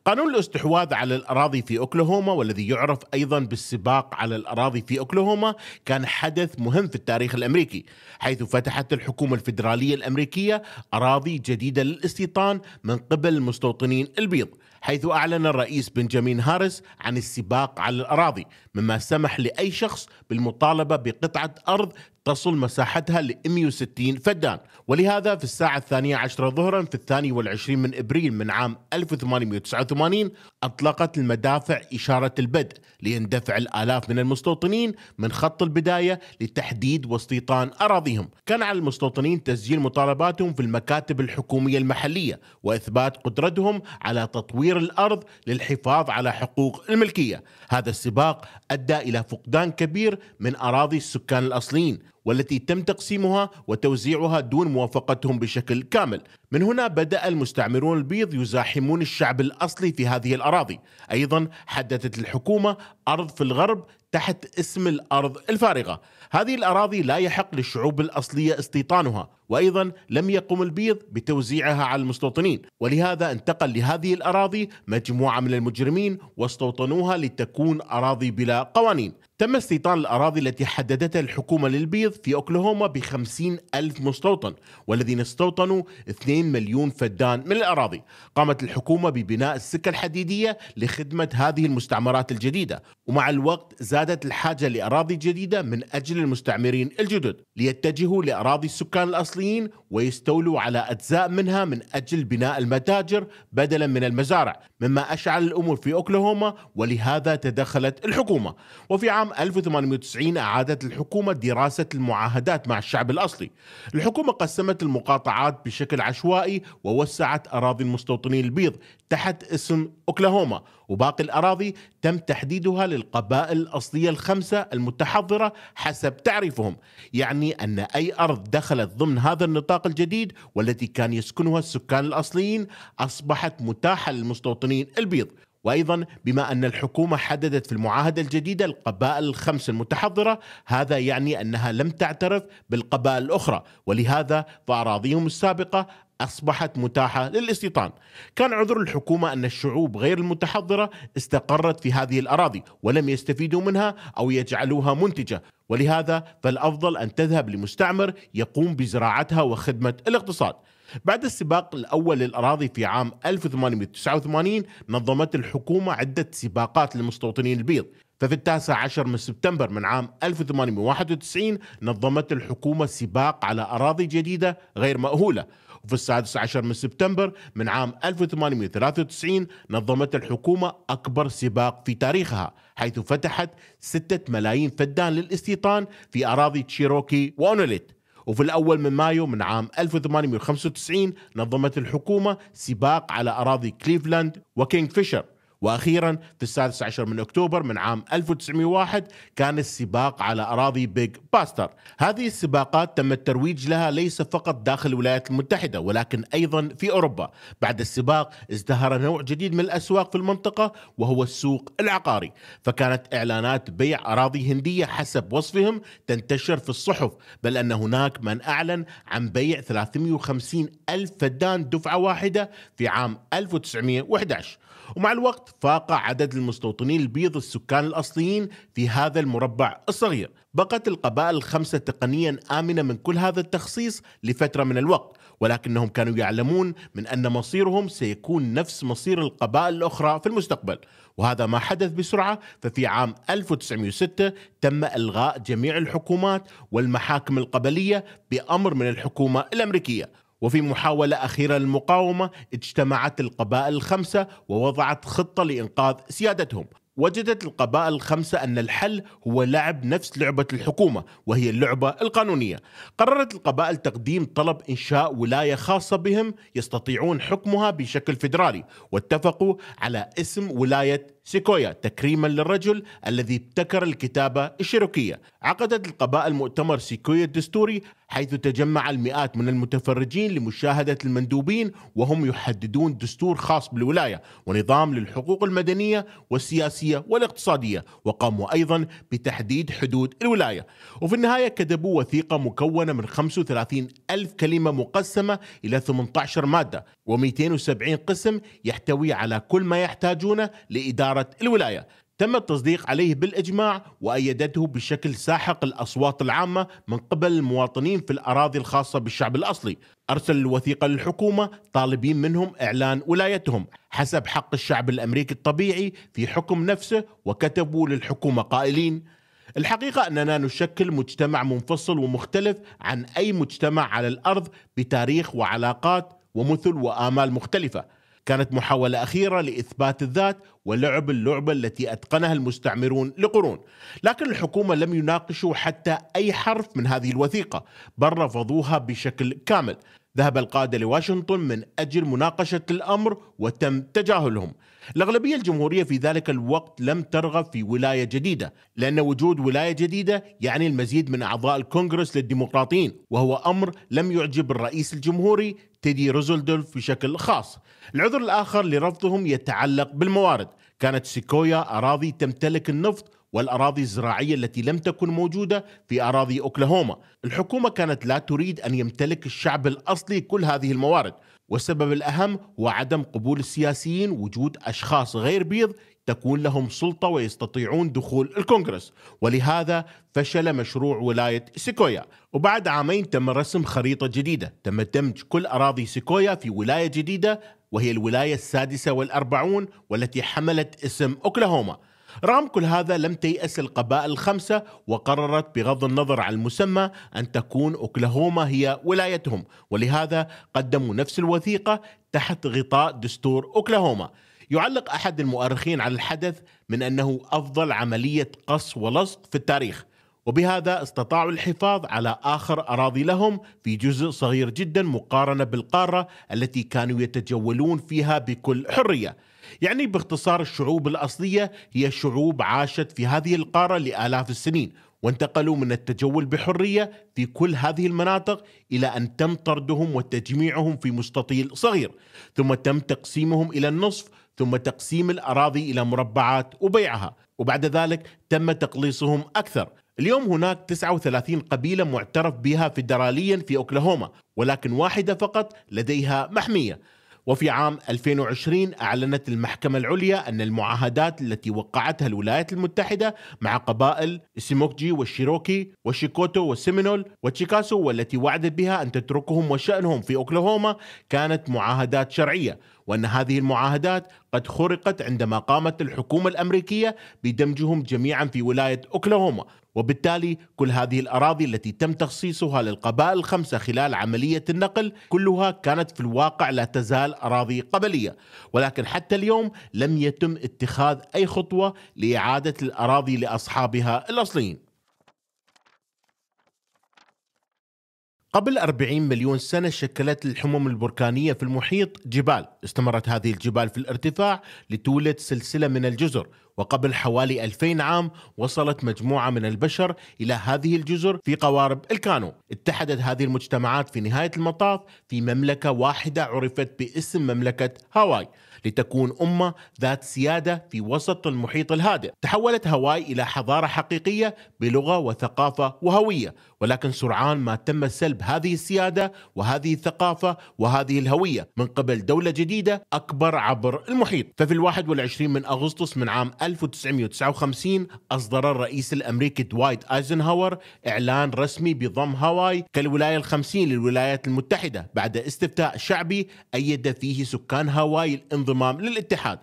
Speaker 1: قانون الاستحواذ على الأراضي في أوكلاهوما والذي يعرف أيضا بالسباق على الأراضي في أوكلاهوما كان حدث مهم في التاريخ الأمريكي حيث فتحت الحكومة الفيدرالية الأمريكية أراضي جديدة للاستيطان من قبل المستوطنين البيض حيث أعلن الرئيس بنجامين هاريس عن السباق على الأراضي مما سمح لأي شخص بالمطالبة بقطعة أرض تصل مساحتها ل 160 فدان ولهذا في الساعة الثانية عشرة ظهرا في الثاني والعشرين من إبريل من عام 1889 أطلقت المدافع إشارة البدء ليندفع الآلاف من المستوطنين من خط البداية لتحديد واستيطان أراضيهم كان على المستوطنين تسجيل مطالباتهم في المكاتب الحكومية المحلية وإثبات قدرتهم على تطوير الأرض للحفاظ على حقوق الملكية هذا السباق أدى إلى فقدان كبير من أراضي السكان الأصليين والتي تم تقسيمها وتوزيعها دون موافقتهم بشكل كامل من هنا بدأ المستعمرون البيض يزاحمون الشعب الأصلي في هذه الأراضي أيضا حددت الحكومة أرض في الغرب تحت اسم الأرض الفارغة هذه الأراضي لا يحق للشعوب الأصلية استيطانها وأيضا لم يقم البيض بتوزيعها على المستوطنين ولهذا انتقل لهذه الأراضي مجموعة من المجرمين واستوطنوها لتكون أراضي بلا قوانين تم استيطان الأراضي التي حددتها الحكومة للبيض في أوكلاهوما ب ألف مستوطن والذين استوطنوا 2 مليون فدان من الأراضي قامت الحكومة ببناء السكة الحديدية لخدمة هذه المستعمرات الجديدة ومع الوقت زادت الحاجة لأراضي جديدة من أجل سجن المستعمرين الجدد ليتجهوا لأراضي السكان الأصليين ويستولوا على أجزاء منها من أجل بناء المتاجر بدلا من المزارع مما أشعل الأمور في أوكلاهوما ولهذا تدخلت الحكومة وفي عام 1890 أعادت الحكومة دراسة المعاهدات مع الشعب الأصلي الحكومة قسمت المقاطعات بشكل عشوائي ووسعت أراضي المستوطنين البيض تحت اسم اوكلاهوما وباقي الاراضي تم تحديدها للقبائل الاصليه الخمسه المتحضره حسب تعريفهم، يعني ان اي ارض دخلت ضمن هذا النطاق الجديد والتي كان يسكنها السكان الاصليين اصبحت متاحه للمستوطنين البيض، وايضا بما ان الحكومه حددت في المعاهده الجديده القبائل الخمس المتحضره، هذا يعني انها لم تعترف بالقبائل الاخرى، ولهذا فاراضيهم السابقه اصبحت متاحه للاستيطان. كان عذر الحكومه ان الشعوب غير المتحضره استقرت في هذه الاراضي ولم يستفيدوا منها او يجعلوها منتجه، ولهذا فالافضل ان تذهب لمستعمر يقوم بزراعتها وخدمه الاقتصاد. بعد السباق الأول للأراضي في عام 1889 نظمت الحكومة عدة سباقات للمستوطنين البيض ففي التاسع عشر من سبتمبر من عام 1891 نظمت الحكومة سباق على أراضي جديدة غير مأهولة وفي السادس عشر من سبتمبر من عام 1893 نظمت الحكومة أكبر سباق في تاريخها حيث فتحت 6 ملايين فدان للاستيطان في أراضي تشيروكي وأونوليت وفي الأول من مايو من عام 1895 نظمت الحكومة سباق على أراضي كليفلاند وكينغ فيشر واخيرا في السادس عشر من اكتوبر من عام 1901 كان السباق على اراضي بيج باستر هذه السباقات تم الترويج لها ليس فقط داخل الولايات المتحده ولكن ايضا في اوروبا بعد السباق ازدهر نوع جديد من الاسواق في المنطقه وهو السوق العقاري فكانت اعلانات بيع اراضي هنديه حسب وصفهم تنتشر في الصحف بل ان هناك من اعلن عن بيع 350 الف فدان دفعه واحده في عام 1911 ومع الوقت فاق عدد المستوطنين البيض السكان الأصليين في هذا المربع الصغير بقت القبائل الخمسة تقنيا آمنة من كل هذا التخصيص لفترة من الوقت ولكنهم كانوا يعلمون من أن مصيرهم سيكون نفس مصير القبائل الأخرى في المستقبل وهذا ما حدث بسرعة ففي عام 1906 تم إلغاء جميع الحكومات والمحاكم القبلية بأمر من الحكومة الأمريكية وفي محاولة أخيرة للمقاومة اجتمعت القبائل الخمسة ووضعت خطة لإنقاذ سيادتهم وجدت القبائل الخمسة أن الحل هو لعب نفس لعبة الحكومة وهي اللعبة القانونية قررت القبائل تقديم طلب إنشاء ولاية خاصة بهم يستطيعون حكمها بشكل فيدرالي واتفقوا على اسم ولاية سيكويا تكريما للرجل الذي ابتكر الكتابة الشيروكية عقدت القبائل مؤتمر سيكويا الدستوري حيث تجمع المئات من المتفرجين لمشاهدة المندوبين وهم يحددون دستور خاص بالولاية ونظام للحقوق المدنية والسياسية والاقتصادية وقاموا أيضا بتحديد حدود الولاية وفي النهاية كتبوا وثيقة مكونة من 35 ألف كلمة مقسمة إلى 18 مادة و270 قسم يحتوي على كل ما يحتاجونه لإدارة الولاية تم التصديق عليه بالإجماع وأيدته بشكل ساحق الأصوات العامة من قبل المواطنين في الأراضي الخاصة بالشعب الأصلي أرسل الوثيقة للحكومة طالبين منهم إعلان ولايتهم حسب حق الشعب الأمريكي الطبيعي في حكم نفسه وكتبوا للحكومة قائلين الحقيقة أننا نشكل مجتمع منفصل ومختلف عن أي مجتمع على الأرض بتاريخ وعلاقات ومثل وآمال مختلفة كانت محاولة أخيرة لإثبات الذات ولعب اللعبة التي أتقنها المستعمرون لقرون لكن الحكومة لم يناقشوا حتى أي حرف من هذه الوثيقة بل رفضوها بشكل كامل ذهب القادة لواشنطن من أجل مناقشة الأمر وتم تجاهلهم الأغلبية الجمهورية في ذلك الوقت لم ترغب في ولاية جديدة لأن وجود ولاية جديدة يعني المزيد من أعضاء الكونغرس للديمقراطيين وهو أمر لم يعجب الرئيس الجمهوري تيدي روزلدولف بشكل خاص العذر الآخر لرفضهم يتعلق بالموارد كانت سيكويا أراضي تمتلك النفط والأراضي الزراعية التي لم تكن موجودة في أراضي أوكلاهوما الحكومة كانت لا تريد أن يمتلك الشعب الأصلي كل هذه الموارد والسبب الأهم هو عدم قبول السياسيين وجود أشخاص غير بيض تكون لهم سلطة ويستطيعون دخول الكونغرس ولهذا فشل مشروع ولاية سيكويا وبعد عامين تم رسم خريطة جديدة تم دمج كل أراضي سيكويا في ولاية جديدة وهي الولاية السادسة والأربعون والتي حملت اسم أوكلاهوما رغم كل هذا لم تيأس القبائل الخمسة وقررت بغض النظر عن المسمى أن تكون أوكلاهوما هي ولايتهم ولهذا قدموا نفس الوثيقة تحت غطاء دستور أوكلاهوما يعلق أحد المؤرخين على الحدث من أنه أفضل عملية قص ولصق في التاريخ وبهذا استطاعوا الحفاظ على آخر أراضي لهم في جزء صغير جدا مقارنة بالقارة التي كانوا يتجولون فيها بكل حرية يعني باختصار الشعوب الأصلية هي شعوب عاشت في هذه القارة لآلاف السنين وانتقلوا من التجول بحرية في كل هذه المناطق إلى أن تم طردهم وتجميعهم في مستطيل صغير ثم تم تقسيمهم إلى النصف ثم تقسيم الأراضي إلى مربعات وبيعها وبعد ذلك تم تقليصهم أكثر اليوم هناك 39 قبيلة معترف بها فدراليا في أوكلاهوما ولكن واحدة فقط لديها محمية وفي عام 2020 أعلنت المحكمة العليا أن المعاهدات التي وقعتها الولايات المتحدة مع قبائل سيموكجي والشيروكي وشيكوتو والسيمينول وتشيكاسو والتي وعدت بها أن تتركهم وشأنهم في أوكلاهوما كانت معاهدات شرعية وأن هذه المعاهدات قد خرقت عندما قامت الحكومة الأمريكية بدمجهم جميعا في ولاية أوكلاهوما وبالتالي كل هذه الأراضي التي تم تخصيصها للقبائل الخمسة خلال عملية النقل كلها كانت في الواقع لا تزال أراضي قبلية ولكن حتى اليوم لم يتم اتخاذ أي خطوة لإعادة الأراضي لأصحابها الأصليين قبل 40 مليون سنة شكلت الحمم البركانية في المحيط جبال استمرت هذه الجبال في الارتفاع لتولد سلسلة من الجزر وقبل حوالي 2000 عام وصلت مجموعة من البشر إلى هذه الجزر في قوارب الكانو اتحدت هذه المجتمعات في نهاية المطاف في مملكة واحدة عرفت باسم مملكة هاواي لتكون أمة ذات سيادة في وسط المحيط الهادئ تحولت هاواي إلى حضارة حقيقية بلغة وثقافة وهوية ولكن سرعان ما تم سلب هذه السيادة وهذه الثقافة وهذه الهوية من قبل دولة جديدة أكبر عبر المحيط ففي الواحد والعشرين من أغسطس من عام 1959 أصدر الرئيس الأمريكي دوايت أيزنهاور إعلان رسمي بضم هاواي كالولاية الخمسين للولايات المتحدة بعد استفتاء شعبي أيد فيه سكان هاواي الانضمام الانضمام للاتحاد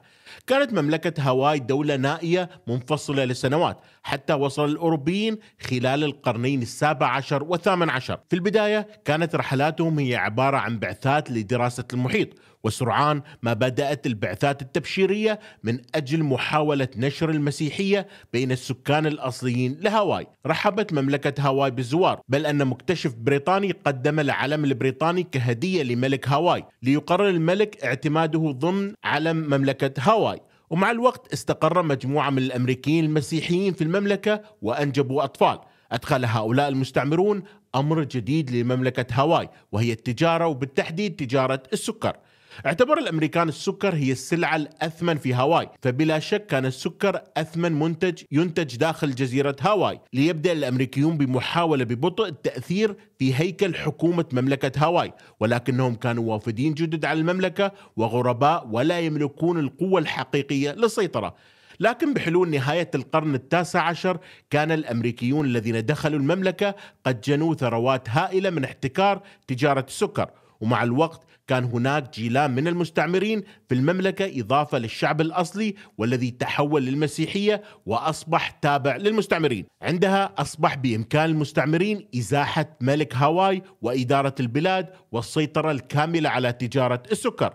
Speaker 1: كانت مملكة هاواي دولة نائية منفصلة لسنوات حتى وصل الأوروبيين خلال القرنين السابع عشر والثامن عشر في البداية كانت رحلاتهم هي عبارة عن بعثات لدراسة المحيط وسرعان ما بدأت البعثات التبشيرية من أجل محاولة نشر المسيحية بين السكان الأصليين لهاواي رحبت مملكة هاواي بالزوار بل أن مكتشف بريطاني قدم العلم البريطاني كهدية لملك هاواي ليقرر الملك اعتماده ضمن علم مملكة هاواي ومع الوقت استقر مجموعة من الأمريكيين المسيحيين في المملكة وأنجبوا أطفال أدخل هؤلاء المستعمرون أمر جديد لمملكة هاواي وهي التجارة وبالتحديد تجارة السكر اعتبر الامريكان السكر هي السلعه الاثمن في هاواي فبلا شك كان السكر اثمن منتج ينتج داخل جزيره هاواي ليبدا الامريكيون بمحاوله ببطء التاثير في هيكل حكومه مملكه هاواي ولكنهم كانوا وافدين جدد على المملكه وغرباء ولا يملكون القوه الحقيقيه للسيطره لكن بحلول نهاية القرن التاسع عشر كان الأمريكيون الذين دخلوا المملكة قد جنوا ثروات هائلة من احتكار تجارة السكر ومع الوقت كان هناك جيلان من المستعمرين في المملكة إضافة للشعب الأصلي والذي تحول للمسيحية وأصبح تابع للمستعمرين عندها أصبح بإمكان المستعمرين إزاحة ملك هاواي وإدارة البلاد والسيطرة الكاملة على تجارة السكر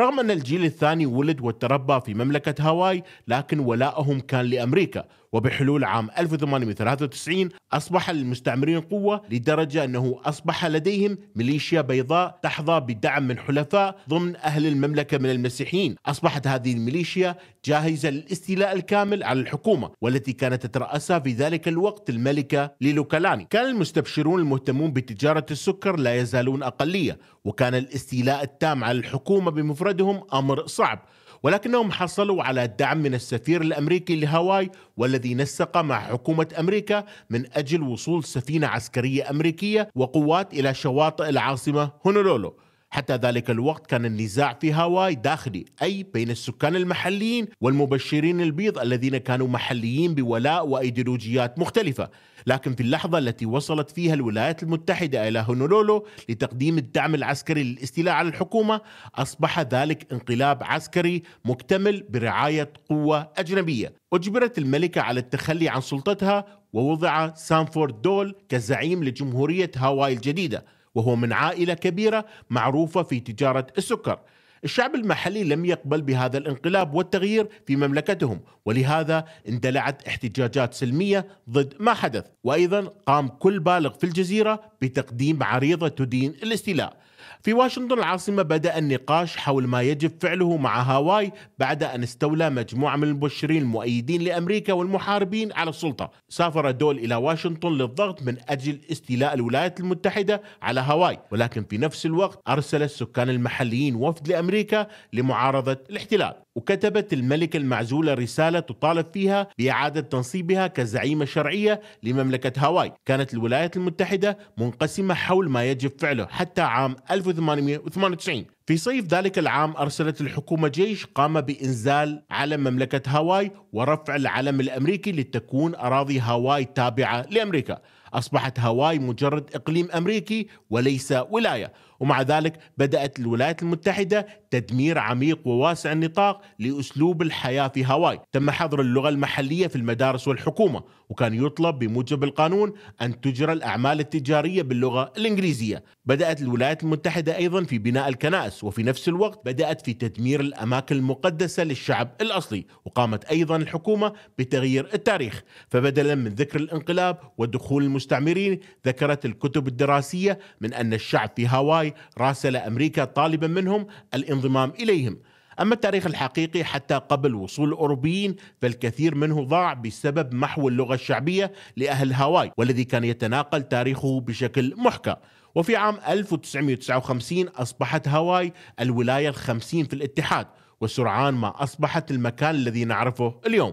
Speaker 1: رغم أن الجيل الثاني ولد وتربى في مملكة هاواي لكن ولائهم كان لأمريكا وبحلول عام 1893 أصبح المستعمرين قوة لدرجة أنه أصبح لديهم ميليشيا بيضاء تحظى بدعم من حلفاء ضمن أهل المملكة من المسيحيين أصبحت هذه الميليشيا جاهزة للاستيلاء الكامل على الحكومة والتي كانت تترأسها في ذلك الوقت الملكة ليلوكالاني كان المستبشرون المهتمون بتجارة السكر لا يزالون أقلية وكان الاستيلاء التام على الحكومة بمفردهم أمر صعب ولكنهم حصلوا على دعم من السفير الأمريكي لهاواي والذي نسق مع حكومة أمريكا من أجل وصول سفينة عسكرية أمريكية وقوات إلى شواطئ العاصمة هونولولو حتى ذلك الوقت كان النزاع في هاواي داخلي أي بين السكان المحليين والمبشرين البيض الذين كانوا محليين بولاء وأيديولوجيات مختلفة لكن في اللحظة التي وصلت فيها الولايات المتحدة إلى هونولولو لتقديم الدعم العسكري للاستيلاء على الحكومة أصبح ذلك انقلاب عسكري مكتمل برعاية قوة أجنبية أجبرت الملكة على التخلي عن سلطتها ووضع سانفورد دول كزعيم لجمهورية هاواي الجديدة وهو من عائلة كبيرة معروفة في تجارة السكر الشعب المحلي لم يقبل بهذا الانقلاب والتغيير في مملكتهم ولهذا اندلعت احتجاجات سلمية ضد ما حدث وأيضا قام كل بالغ في الجزيرة بتقديم عريضة تدين الاستيلاء في واشنطن العاصمة بدأ النقاش حول ما يجب فعله مع هاواي بعد أن استولى مجموعة من المبشرين المؤيدين لأمريكا والمحاربين على السلطة سافر دول إلى واشنطن للضغط من أجل استيلاء الولايات المتحدة على هاواي ولكن في نفس الوقت أرسل السكان المحليين وفد لأمريكا لمعارضة الاحتلال وكتبت الملكة المعزولة رسالة تطالب فيها بإعادة تنصيبها كزعيمة شرعية لمملكة هاواي كانت الولايات المتحدة منقسمة حول ما يجب فعله حتى عام 1898 في صيف ذلك العام أرسلت الحكومة جيش قام بإنزال علم مملكة هاواي ورفع العلم الأمريكي لتكون أراضي هاواي تابعة لأمريكا أصبحت هاواي مجرد إقليم أمريكي وليس ولاية ومع ذلك بدأت الولايات المتحدة تدمير عميق وواسع النطاق لأسلوب الحياة في هاواي تم حظر اللغة المحلية في المدارس والحكومة وكان يطلب بموجب القانون أن تجرى الأعمال التجارية باللغة الإنجليزية بدأت الولايات المتحدة أيضا في بناء الكنائس وفي نفس الوقت بدأت في تدمير الأماكن المقدسة للشعب الأصلي وقامت أيضا الحكومة بتغيير التاريخ فبدلا من ذكر الانقلاب ودخول المستعمرين ذكرت الكتب الدراسية من أن الشعب في هاواي الأوروغواي راسل أمريكا طالبا منهم الانضمام إليهم أما التاريخ الحقيقي حتى قبل وصول الأوروبيين فالكثير منه ضاع بسبب محو اللغة الشعبية لأهل هاواي والذي كان يتناقل تاريخه بشكل محكى وفي عام 1959 أصبحت هاواي الولاية الخمسين في الاتحاد وسرعان ما أصبحت المكان الذي نعرفه اليوم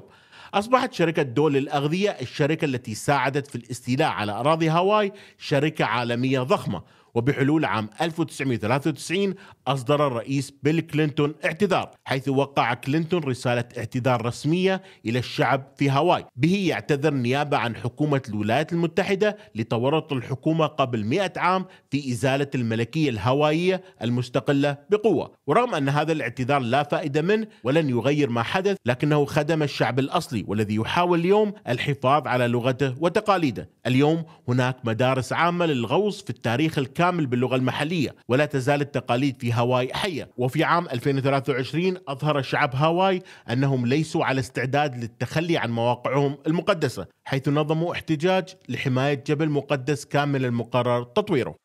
Speaker 1: أصبحت شركة دول الأغذية الشركة التي ساعدت في الاستيلاء على أراضي هاواي شركة عالمية ضخمة وبحلول عام 1993 أصدر الرئيس بيل كلينتون اعتذار حيث وقع كلينتون رسالة اعتذار رسمية إلى الشعب في هاواي به يعتذر نيابة عن حكومة الولايات المتحدة لتورط الحكومة قبل 100 عام في إزالة الملكية الهاوايية المستقلة بقوة ورغم أن هذا الاعتذار لا فائدة منه ولن يغير ما حدث لكنه خدم الشعب الأصلي والذي يحاول اليوم الحفاظ على لغته وتقاليده اليوم هناك مدارس عامة للغوص في التاريخ الكامل كامل باللغة المحلية ولا تزال التقاليد في هاواي حية وفي عام 2023 أظهر شعب هاواي أنهم ليسوا على استعداد للتخلي عن مواقعهم المقدسة حيث نظموا احتجاج لحماية جبل مقدس كامل المقرر تطويره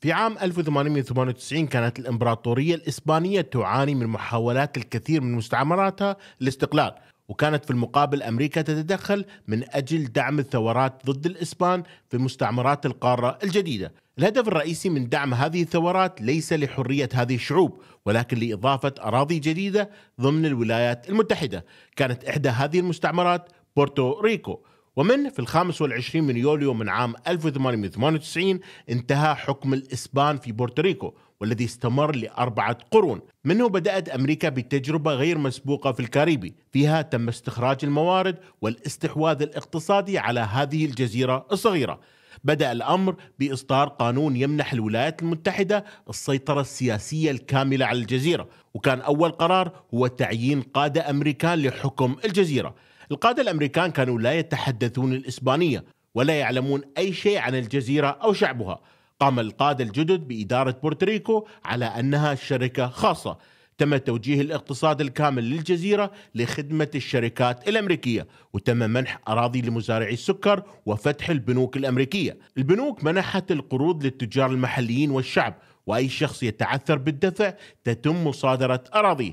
Speaker 1: في عام 1898 كانت الإمبراطورية الإسبانية تعاني من محاولات الكثير من مستعمراتها للاستقلال وكانت في المقابل أمريكا تتدخل من أجل دعم الثورات ضد الإسبان في مستعمرات القارة الجديدة الهدف الرئيسي من دعم هذه الثورات ليس لحرية هذه الشعوب ولكن لإضافة أراضي جديدة ضمن الولايات المتحدة كانت إحدى هذه المستعمرات بورتو ريكو ومن في الخامس والعشرين من يوليو من عام 1898 انتهى حكم الإسبان في بورتوريكو والذي استمر لأربعة قرون منه بدأت أمريكا بتجربة غير مسبوقة في الكاريبي فيها تم استخراج الموارد والاستحواذ الاقتصادي على هذه الجزيرة الصغيرة بدأ الأمر بإصدار قانون يمنح الولايات المتحدة السيطرة السياسية الكاملة على الجزيرة وكان أول قرار هو تعيين قادة أمريكان لحكم الجزيرة القادة الأمريكان كانوا لا يتحدثون الإسبانية ولا يعلمون أي شيء عن الجزيرة أو شعبها قام القادة الجدد بإدارة بورتريكو على أنها شركة خاصة تم توجيه الاقتصاد الكامل للجزيرة لخدمة الشركات الأمريكية وتم منح أراضي لمزارعي السكر وفتح البنوك الأمريكية البنوك منحت القروض للتجار المحليين والشعب وأي شخص يتعثر بالدفع تتم مصادرة أراضيه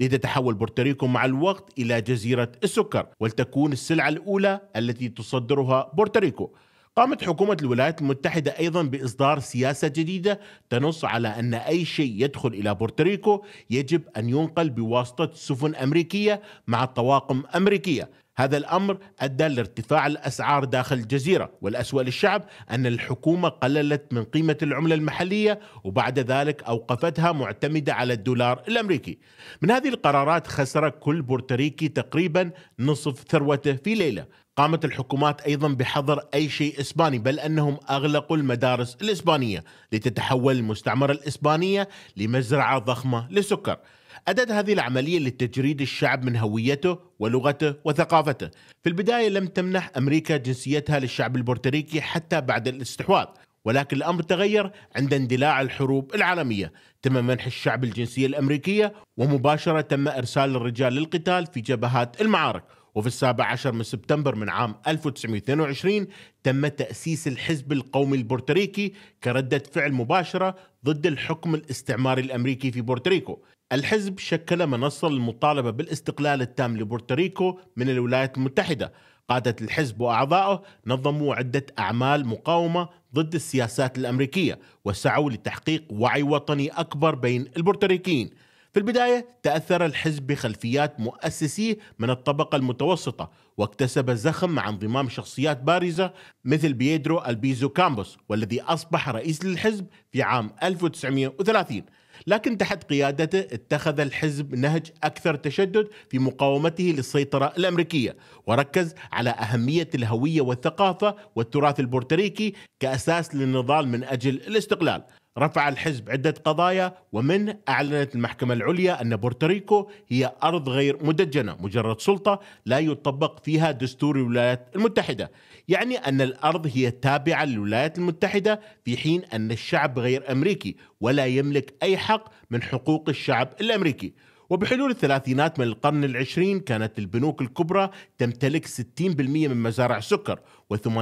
Speaker 1: لتتحول بورتوريكو مع الوقت إلى جزيرة السكر ولتكون السلعة الأولى التي تصدرها بورتوريكو قامت حكومة الولايات المتحدة أيضا بإصدار سياسة جديدة تنص على أن أي شيء يدخل إلى بورتريكو يجب أن ينقل بواسطة سفن أمريكية مع طواقم أمريكية هذا الامر ادى لارتفاع الاسعار داخل الجزيره والاسوا للشعب ان الحكومه قللت من قيمه العمله المحليه وبعد ذلك اوقفتها معتمده على الدولار الامريكي. من هذه القرارات خسر كل بورتريكي تقريبا نصف ثروته في ليله. قامت الحكومات ايضا بحظر اي شيء اسباني بل انهم اغلقوا المدارس الاسبانيه لتتحول المستعمره الاسبانيه لمزرعه ضخمه للسكر. أدت هذه العملية لتجريد الشعب من هويته ولغته وثقافته في البداية لم تمنح أمريكا جنسيتها للشعب البورتريكي حتى بعد الاستحواذ ولكن الأمر تغير عند اندلاع الحروب العالمية تم منح الشعب الجنسية الأمريكية ومباشرة تم إرسال الرجال للقتال في جبهات المعارك وفي السابع عشر من سبتمبر من عام 1922 تم تأسيس الحزب القومي البورتريكي كردة فعل مباشرة ضد الحكم الاستعماري الأمريكي في بورتريكو الحزب شكل منصة للمطالبة بالاستقلال التام لبورتريكو من الولايات المتحدة قادة الحزب وأعضائه نظموا عدة أعمال مقاومة ضد السياسات الأمريكية وسعوا لتحقيق وعي وطني أكبر بين البورتريكيين في البداية تأثر الحزب بخلفيات مؤسسيه من الطبقة المتوسطة واكتسب زخم مع انضمام شخصيات بارزة مثل بيدرو البيزو كامبوس والذي أصبح رئيس للحزب في عام 1930 لكن تحت قيادته اتخذ الحزب نهج أكثر تشدد في مقاومته للسيطرة الأمريكية وركز على أهمية الهوية والثقافة والتراث البورتريكي كأساس للنضال من أجل الاستقلال رفع الحزب عدة قضايا ومن أعلنت المحكمة العليا أن بورتوريكو هي أرض غير مدجنة مجرد سلطة لا يطبق فيها دستور الولايات المتحدة يعني أن الأرض هي تابعة للولايات المتحدة في حين أن الشعب غير أمريكي ولا يملك أي حق من حقوق الشعب الأمريكي وبحلول الثلاثينات من القرن العشرين كانت البنوك الكبرى تمتلك 60% من مزارع السكر و80%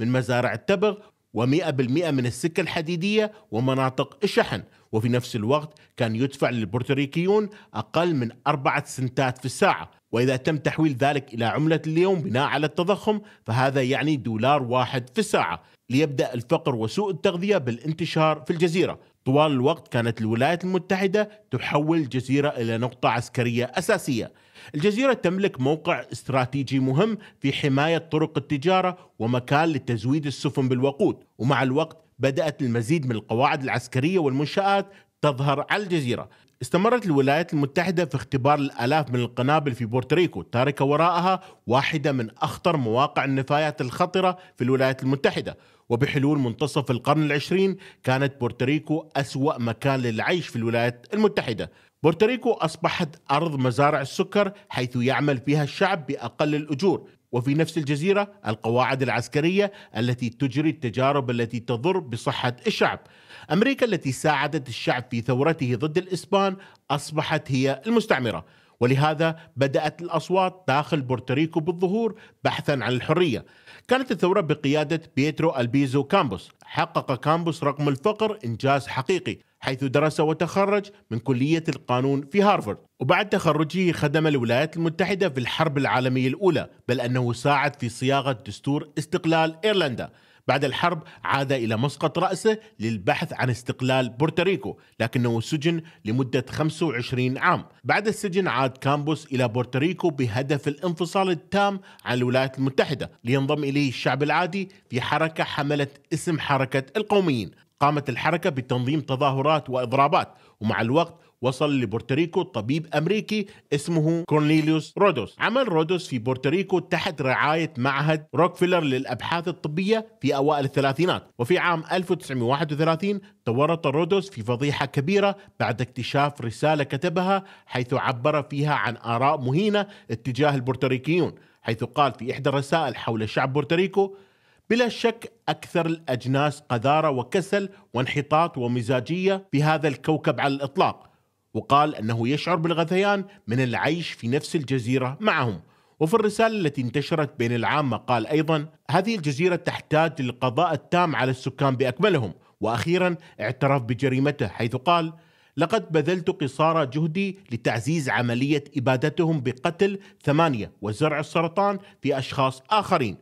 Speaker 1: من مزارع التبغ و100% من السكة الحديدية ومناطق الشحن وفي نفس الوقت كان يدفع للبورتوريكيون أقل من أربعة سنتات في الساعة وإذا تم تحويل ذلك إلى عملة اليوم بناء على التضخم فهذا يعني دولار واحد في الساعة ليبدأ الفقر وسوء التغذية بالانتشار في الجزيرة طوال الوقت كانت الولايات المتحدة تحول الجزيرة إلى نقطة عسكرية أساسية الجزيرة تملك موقع استراتيجي مهم في حماية طرق التجارة ومكان لتزويد السفن بالوقود ومع الوقت بدأت المزيد من القواعد العسكرية والمنشآت تظهر على الجزيرة استمرت الولايات المتحدة في اختبار الآلاف من القنابل في بورتريكو تاركة وراءها واحدة من أخطر مواقع النفايات الخطرة في الولايات المتحدة وبحلول منتصف القرن العشرين كانت بورتريكو أسوأ مكان للعيش في الولايات المتحدة بورتوريكو أصبحت أرض مزارع السكر حيث يعمل فيها الشعب بأقل الأجور وفي نفس الجزيرة القواعد العسكرية التي تجري التجارب التي تضر بصحة الشعب أمريكا التي ساعدت الشعب في ثورته ضد الإسبان أصبحت هي المستعمرة ولهذا بدأت الأصوات داخل بورتوريكو بالظهور بحثا عن الحرية كانت الثورة بقيادة بيترو ألبيزو كامبوس حقق كامبوس رقم الفقر إنجاز حقيقي حيث درس وتخرج من كلية القانون في هارفارد وبعد تخرجه خدم الولايات المتحدة في الحرب العالمية الأولى بل أنه ساعد في صياغة دستور استقلال إيرلندا بعد الحرب عاد إلى مسقط رأسه للبحث عن استقلال بورتوريكو لكنه سجن لمدة 25 عام بعد السجن عاد كامبوس إلى بورتوريكو بهدف الانفصال التام عن الولايات المتحدة لينضم إليه الشعب العادي في حركة حملت اسم حركة القوميين قامت الحركة بتنظيم تظاهرات وإضرابات ومع الوقت وصل لبورتوريكو طبيب أمريكي اسمه كورنيليوس رودوس عمل رودوس في بورتوريكو تحت رعاية معهد روكفيلر للأبحاث الطبية في أوائل الثلاثينات وفي عام 1931 تورط رودوس في فضيحة كبيرة بعد اكتشاف رسالة كتبها حيث عبر فيها عن آراء مهينة اتجاه البورتوريكيون حيث قال في إحدى الرسائل حول شعب بورتوريكو بلا شك أكثر الأجناس قذارة وكسل وانحطاط ومزاجية في هذا الكوكب على الإطلاق وقال أنه يشعر بالغثيان من العيش في نفس الجزيرة معهم وفي الرسالة التي انتشرت بين العامة قال أيضا هذه الجزيرة تحتاج للقضاء التام على السكان بأكملهم وأخيرا اعترف بجريمته حيث قال لقد بذلت قصارى جهدي لتعزيز عملية إبادتهم بقتل ثمانية وزرع السرطان في أشخاص آخرين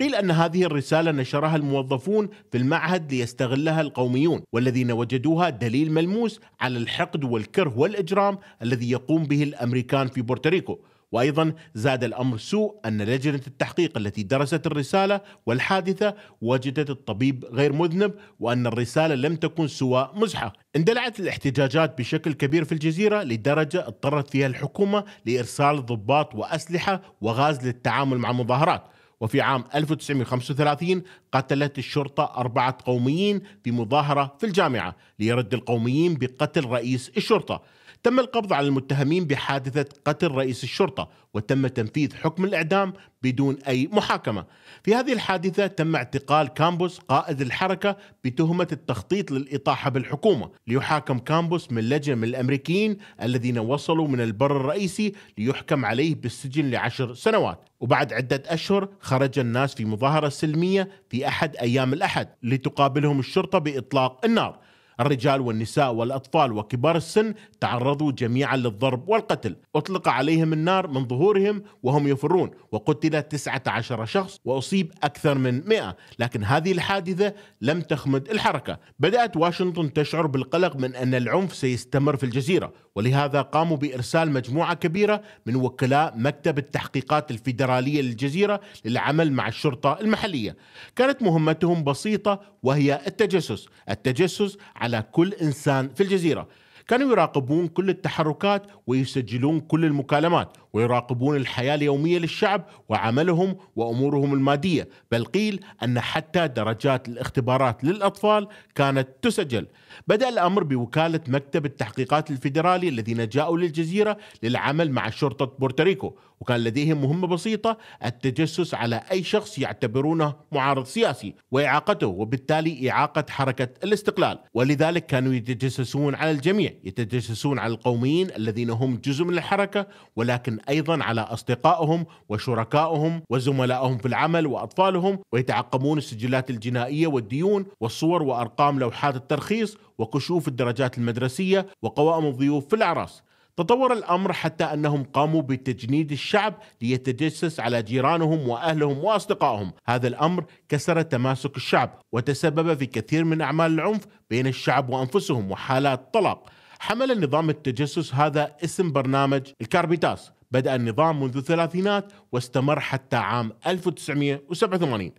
Speaker 1: قيل أن هذه الرسالة نشرها الموظفون في المعهد ليستغلها القوميون والذين وجدوها دليل ملموس على الحقد والكره والإجرام الذي يقوم به الأمريكان في بورتوريكو وايضا زاد الامر سوء ان لجنه التحقيق التي درست الرساله والحادثه وجدت الطبيب غير مذنب وان الرساله لم تكن سوى مزحه. اندلعت الاحتجاجات بشكل كبير في الجزيره لدرجه اضطرت فيها الحكومه لارسال ضباط واسلحه وغاز للتعامل مع مظاهرات. وفي عام 1935 قتلت الشرطة أربعة قوميين في مظاهرة في الجامعة ليرد القوميين بقتل رئيس الشرطة تم القبض على المتهمين بحادثة قتل رئيس الشرطة وتم تنفيذ حكم الإعدام بدون أي محاكمة في هذه الحادثة تم اعتقال كامبوس قائد الحركة بتهمة التخطيط للإطاحة بالحكومة ليحاكم كامبوس من لجنة من الأمريكيين الذين وصلوا من البر الرئيسي ليحكم عليه بالسجن لعشر سنوات وبعد عدة أشهر خرج الناس في مظاهرة سلمية في أحد أيام الأحد لتقابلهم الشرطة بإطلاق النار الرجال والنساء والأطفال وكبار السن تعرضوا جميعا للضرب والقتل أطلق عليهم النار من ظهورهم وهم يفرون وقتل 19 شخص وأصيب أكثر من 100 لكن هذه الحادثة لم تخمد الحركة بدأت واشنطن تشعر بالقلق من أن العنف سيستمر في الجزيرة ولهذا قاموا بإرسال مجموعة كبيرة من وكلاء مكتب التحقيقات الفيدرالية للجزيرة للعمل مع الشرطة المحلية كانت مهمتهم بسيطة وهي التجسس التجسس على كل انسان في الجزيره كانوا يراقبون كل التحركات ويسجلون كل المكالمات ويراقبون الحياة اليومية للشعب وعملهم وأمورهم المادية بل قيل أن حتى درجات الاختبارات للأطفال كانت تسجل بدأ الأمر بوكالة مكتب التحقيقات الفيدرالي الذين جاءوا للجزيرة للعمل مع شرطة بورتريكو وكان لديهم مهمة بسيطة التجسس على أي شخص يعتبرونه معارض سياسي وإعاقته وبالتالي إعاقة حركة الاستقلال ولذلك كانوا يتجسسون على الجميع يتجسسون على القوميين الذين هم جزء من الحركة ولكن أيضا على أصدقائهم وشركائهم وزملائهم في العمل وأطفالهم ويتعقبون السجلات الجنائية والديون والصور وأرقام لوحات الترخيص وكشوف الدرجات المدرسية وقوائم الضيوف في الأعراس تطور الأمر حتى أنهم قاموا بتجنيد الشعب ليتجسس على جيرانهم وأهلهم وأصدقائهم هذا الأمر كسر تماسك الشعب وتسبب في كثير من أعمال العنف بين الشعب وأنفسهم وحالات طلاق حمل النظام التجسس هذا اسم برنامج الكاربيتاس بدأ النظام منذ الثلاثينات واستمر حتى عام 1987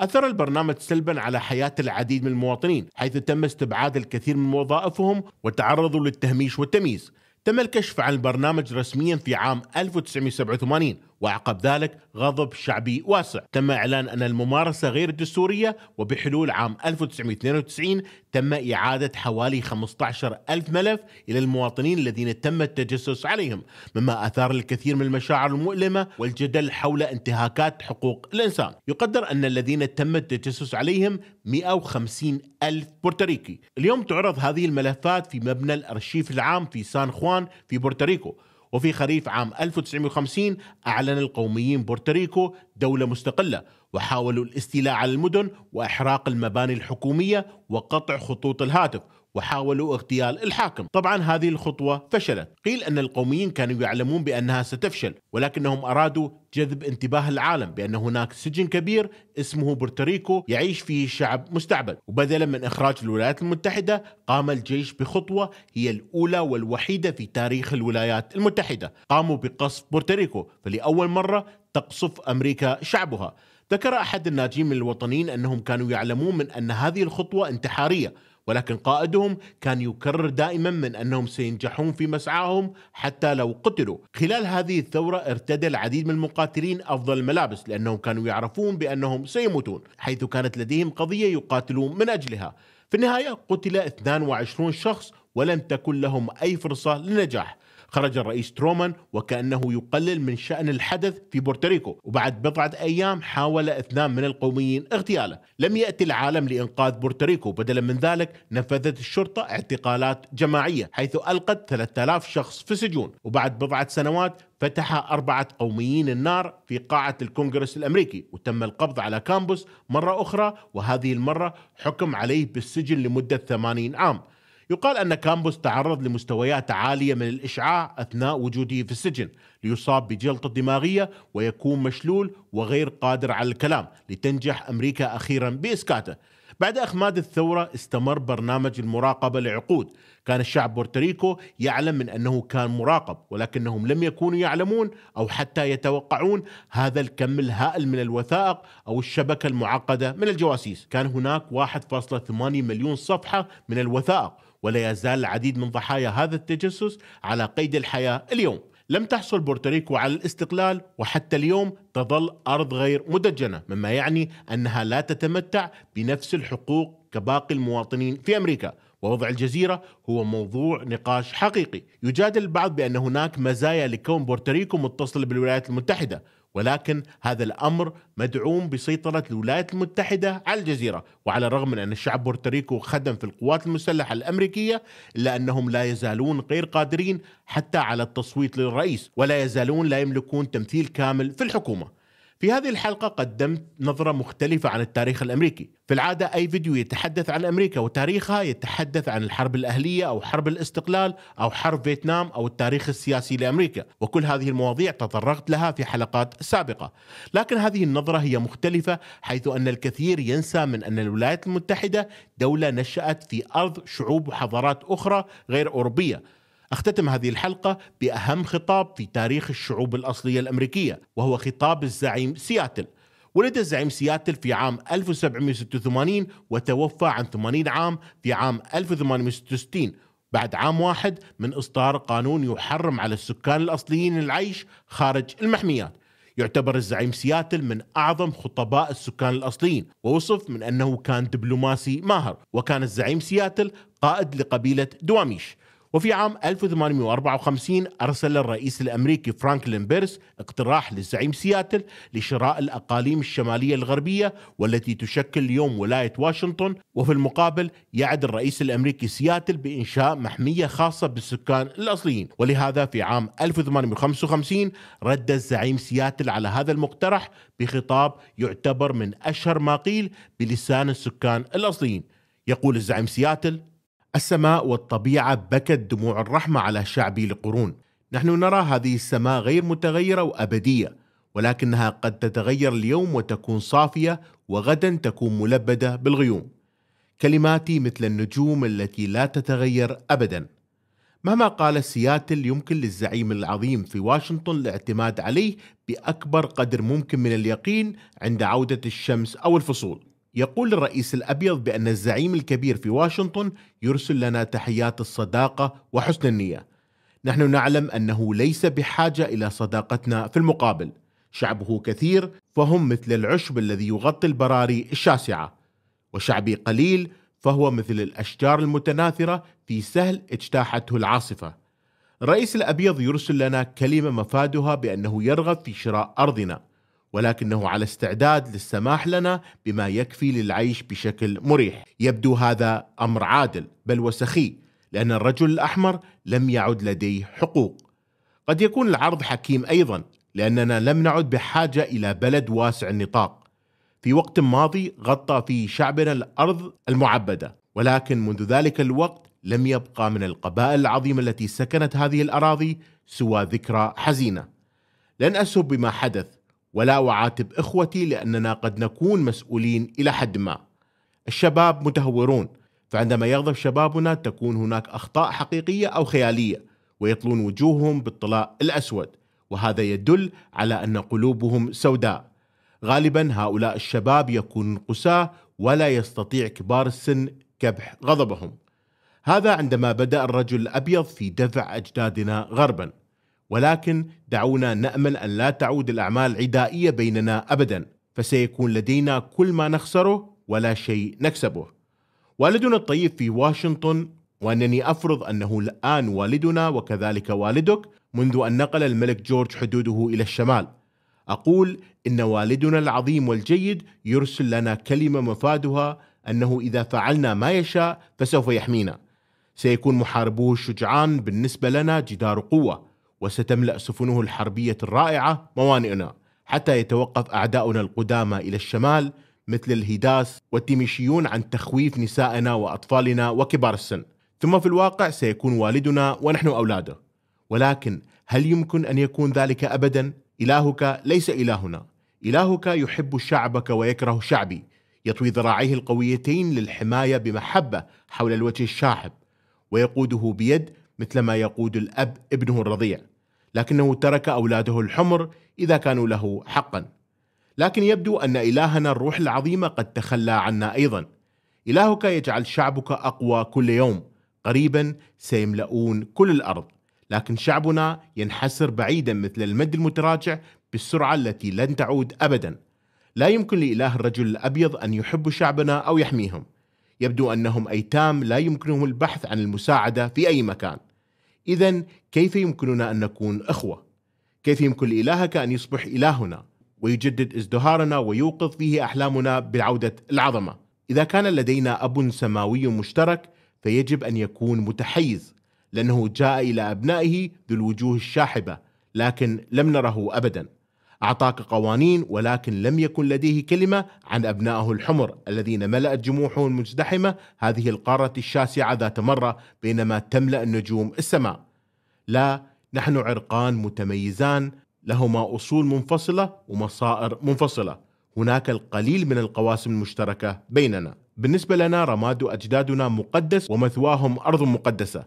Speaker 1: أثر البرنامج سلبا على حياة العديد من المواطنين حيث تم استبعاد الكثير من وظائفهم وتعرضوا للتهميش والتمييز تم الكشف عن البرنامج رسميا في عام 1987 وعقب ذلك غضب شعبي واسع تم إعلان أن الممارسة غير الدستورية وبحلول عام 1992 تم إعادة حوالي 15 ألف ملف إلى المواطنين الذين تم التجسس عليهم مما أثار الكثير من المشاعر المؤلمة والجدل حول انتهاكات حقوق الإنسان يقدر أن الذين تم التجسس عليهم 150 ألف بورتريكي اليوم تعرض هذه الملفات في مبنى الأرشيف العام في سان خوان في بورتريكو وفي خريف عام 1950 أعلن القوميين بورتوريكو دولة مستقلة وحاولوا الاستيلاء على المدن وإحراق المباني الحكومية وقطع خطوط الهاتف وحاولوا اغتيال الحاكم طبعا هذه الخطوة فشلت قيل أن القوميين كانوا يعلمون بأنها ستفشل ولكنهم أرادوا جذب انتباه العالم بأن هناك سجن كبير اسمه بورتوريكو يعيش فيه شعب مستعبد وبدلا من إخراج الولايات المتحدة قام الجيش بخطوة هي الأولى والوحيدة في تاريخ الولايات المتحدة قاموا بقصف بورتوريكو فلأول مرة تقصف أمريكا شعبها ذكر أحد الناجين من الوطنيين أنهم كانوا يعلمون من أن هذه الخطوة انتحارية ولكن قائدهم كان يكرر دائما من انهم سينجحون في مسعاهم حتى لو قتلوا. خلال هذه الثوره ارتدى العديد من المقاتلين افضل الملابس لانهم كانوا يعرفون بانهم سيموتون، حيث كانت لديهم قضيه يقاتلون من اجلها. في النهايه قتل 22 شخص ولم تكن لهم اي فرصه للنجاح. خرج الرئيس ترومان وكأنه يقلل من شأن الحدث في بورتريكو وبعد بضعة أيام حاول اثنان من القوميين اغتياله لم يأتي العالم لإنقاذ بورتريكو بدلا من ذلك نفذت الشرطة اعتقالات جماعية حيث ألقت 3000 شخص في سجون وبعد بضعة سنوات فتح أربعة قوميين النار في قاعة الكونغرس الأمريكي وتم القبض على كامبوس مرة أخرى وهذه المرة حكم عليه بالسجن لمدة 80 عام يقال أن كامبوس تعرض لمستويات عالية من الإشعاع أثناء وجوده في السجن ليصاب بجلطة دماغية ويكون مشلول وغير قادر على الكلام لتنجح أمريكا أخيرا بإسكاته بعد أخماد الثورة استمر برنامج المراقبة لعقود كان الشعب بورتريكو يعلم من أنه كان مراقب ولكنهم لم يكونوا يعلمون أو حتى يتوقعون هذا الكم الهائل من الوثائق أو الشبكة المعقدة من الجواسيس كان هناك 1.8 مليون صفحة من الوثائق ولا يزال العديد من ضحايا هذا التجسس على قيد الحياة اليوم لم تحصل بورتوريكو على الاستقلال وحتى اليوم تظل أرض غير مدجنة مما يعني أنها لا تتمتع بنفس الحقوق كباقي المواطنين في أمريكا ووضع الجزيرة هو موضوع نقاش حقيقي يجادل البعض بأن هناك مزايا لكون بورتوريكو متصلة بالولايات المتحدة ولكن هذا الامر مدعوم بسيطره الولايات المتحده على الجزيره، وعلى الرغم من ان الشعب بورتريكو خدم في القوات المسلحه الامريكيه الا انهم لا يزالون غير قادرين حتى على التصويت للرئيس، ولا يزالون لا يملكون تمثيل كامل في الحكومه. في هذه الحلقة قدمت نظرة مختلفة عن التاريخ الأمريكي في العادة أي فيديو يتحدث عن أمريكا وتاريخها يتحدث عن الحرب الأهلية أو حرب الاستقلال أو حرب فيتنام أو التاريخ السياسي لأمريكا وكل هذه المواضيع تطرقت لها في حلقات سابقة لكن هذه النظرة هي مختلفة حيث أن الكثير ينسى من أن الولايات المتحدة دولة نشأت في أرض شعوب وحضارات أخرى غير أوروبية أختتم هذه الحلقة بأهم خطاب في تاريخ الشعوب الأصلية الأمريكية وهو خطاب الزعيم سياتل ولد الزعيم سياتل في عام 1786 وتوفى عن 80 عام في عام 1866 بعد عام واحد من إصدار قانون يحرم على السكان الأصليين العيش خارج المحميات يعتبر الزعيم سياتل من أعظم خطباء السكان الأصليين ووصف من أنه كان دبلوماسي ماهر وكان الزعيم سياتل قائد لقبيلة دواميش وفي عام 1854 أرسل الرئيس الأمريكي فرانكلين بيرس اقتراح للزعيم سياتل لشراء الأقاليم الشمالية الغربية والتي تشكل اليوم ولاية واشنطن وفي المقابل يعد الرئيس الأمريكي سياتل بإنشاء محمية خاصة بالسكان الأصليين ولهذا في عام 1855 رد الزعيم سياتل على هذا المقترح بخطاب يعتبر من أشهر ما قيل بلسان السكان الأصليين يقول الزعيم سياتل السماء والطبيعة بكت دموع الرحمة على شعبي لقرون نحن نرى هذه السماء غير متغيرة وأبدية ولكنها قد تتغير اليوم وتكون صافية وغدا تكون ملبدة بالغيوم كلماتي مثل النجوم التي لا تتغير أبدا مهما قال سياتل يمكن للزعيم العظيم في واشنطن الاعتماد عليه بأكبر قدر ممكن من اليقين عند عودة الشمس أو الفصول يقول الرئيس الأبيض بأن الزعيم الكبير في واشنطن يرسل لنا تحيات الصداقة وحسن النية نحن نعلم أنه ليس بحاجة إلى صداقتنا في المقابل شعبه كثير فهم مثل العشب الذي يغطي البراري الشاسعة وشعبي قليل فهو مثل الأشجار المتناثرة في سهل اجتاحته العاصفة الرئيس الأبيض يرسل لنا كلمة مفادها بأنه يرغب في شراء أرضنا ولكنه على استعداد للسماح لنا بما يكفي للعيش بشكل مريح يبدو هذا امر عادل بل وسخي لان الرجل الاحمر لم يعد لديه حقوق قد يكون العرض حكيم ايضا لاننا لم نعد بحاجه الى بلد واسع النطاق في وقت ماضي غطى في شعبنا الارض المعبده ولكن منذ ذلك الوقت لم يبقى من القبائل العظيمه التي سكنت هذه الاراضي سوى ذكرى حزينه لن اسب بما حدث ولا أعاتب إخوتي لأننا قد نكون مسؤولين إلى حد ما الشباب متهورون فعندما يغضب شبابنا تكون هناك أخطاء حقيقية أو خيالية ويطلون وجوههم بالطلاء الأسود وهذا يدل على أن قلوبهم سوداء غالبا هؤلاء الشباب يكونون قساة ولا يستطيع كبار السن كبح غضبهم هذا عندما بدأ الرجل الأبيض في دفع أجدادنا غربا ولكن دعونا نامل ان لا تعود الاعمال عدائيه بيننا ابدا فسيكون لدينا كل ما نخسره ولا شيء نكسبه. والدنا الطيب في واشنطن وانني افرض انه الان والدنا وكذلك والدك منذ ان نقل الملك جورج حدوده الى الشمال. اقول ان والدنا العظيم والجيد يرسل لنا كلمه مفادها انه اذا فعلنا ما يشاء فسوف يحمينا. سيكون محاربوه الشجعان بالنسبه لنا جدار قوه. وستملأ سفنه الحربية الرائعة موانئنا حتى يتوقف أعداؤنا القدامى إلى الشمال مثل الهيداس والتيميشيون عن تخويف نسائنا وأطفالنا وكبار السن ثم في الواقع سيكون والدنا ونحن أولاده ولكن هل يمكن أن يكون ذلك أبدا؟ إلهك ليس إلهنا إلهك يحب شعبك ويكره شعبي يطوي ذراعيه القويتين للحماية بمحبة حول الوجه الشاحب ويقوده بيد مثلما يقود الأب ابنه الرضيع لكنه ترك أولاده الحمر إذا كانوا له حقا لكن يبدو أن إلهنا الروح العظيمة قد تخلى عنا أيضا إلهك يجعل شعبك أقوى كل يوم قريبا سيملؤون كل الأرض لكن شعبنا ينحسر بعيدا مثل المد المتراجع بالسرعة التي لن تعود أبدا لا يمكن لإله الرجل الأبيض أن يحب شعبنا أو يحميهم يبدو أنهم أيتام لا يمكنهم البحث عن المساعدة في أي مكان إذا كيف يمكننا أن نكون إخوة؟ كيف يمكن لإلهك أن يصبح إلهنا ويجدد ازدهارنا ويوقظ فيه أحلامنا بالعودة العظمة؟ إذا كان لدينا أب سماوي مشترك فيجب أن يكون متحيز لأنه جاء إلى أبنائه ذو الوجوه الشاحبة لكن لم نره أبداً أعطاك قوانين ولكن لم يكن لديه كلمة عن أبنائه الحمر الذين ملأت جموحه المزدحمة هذه القارة الشاسعة ذات مرة بينما تملأ النجوم السماء لا نحن عرقان متميزان لهما أصول منفصلة ومصائر منفصلة هناك القليل من القواسم المشتركة بيننا بالنسبة لنا رماد أجدادنا مقدس ومثواهم أرض مقدسة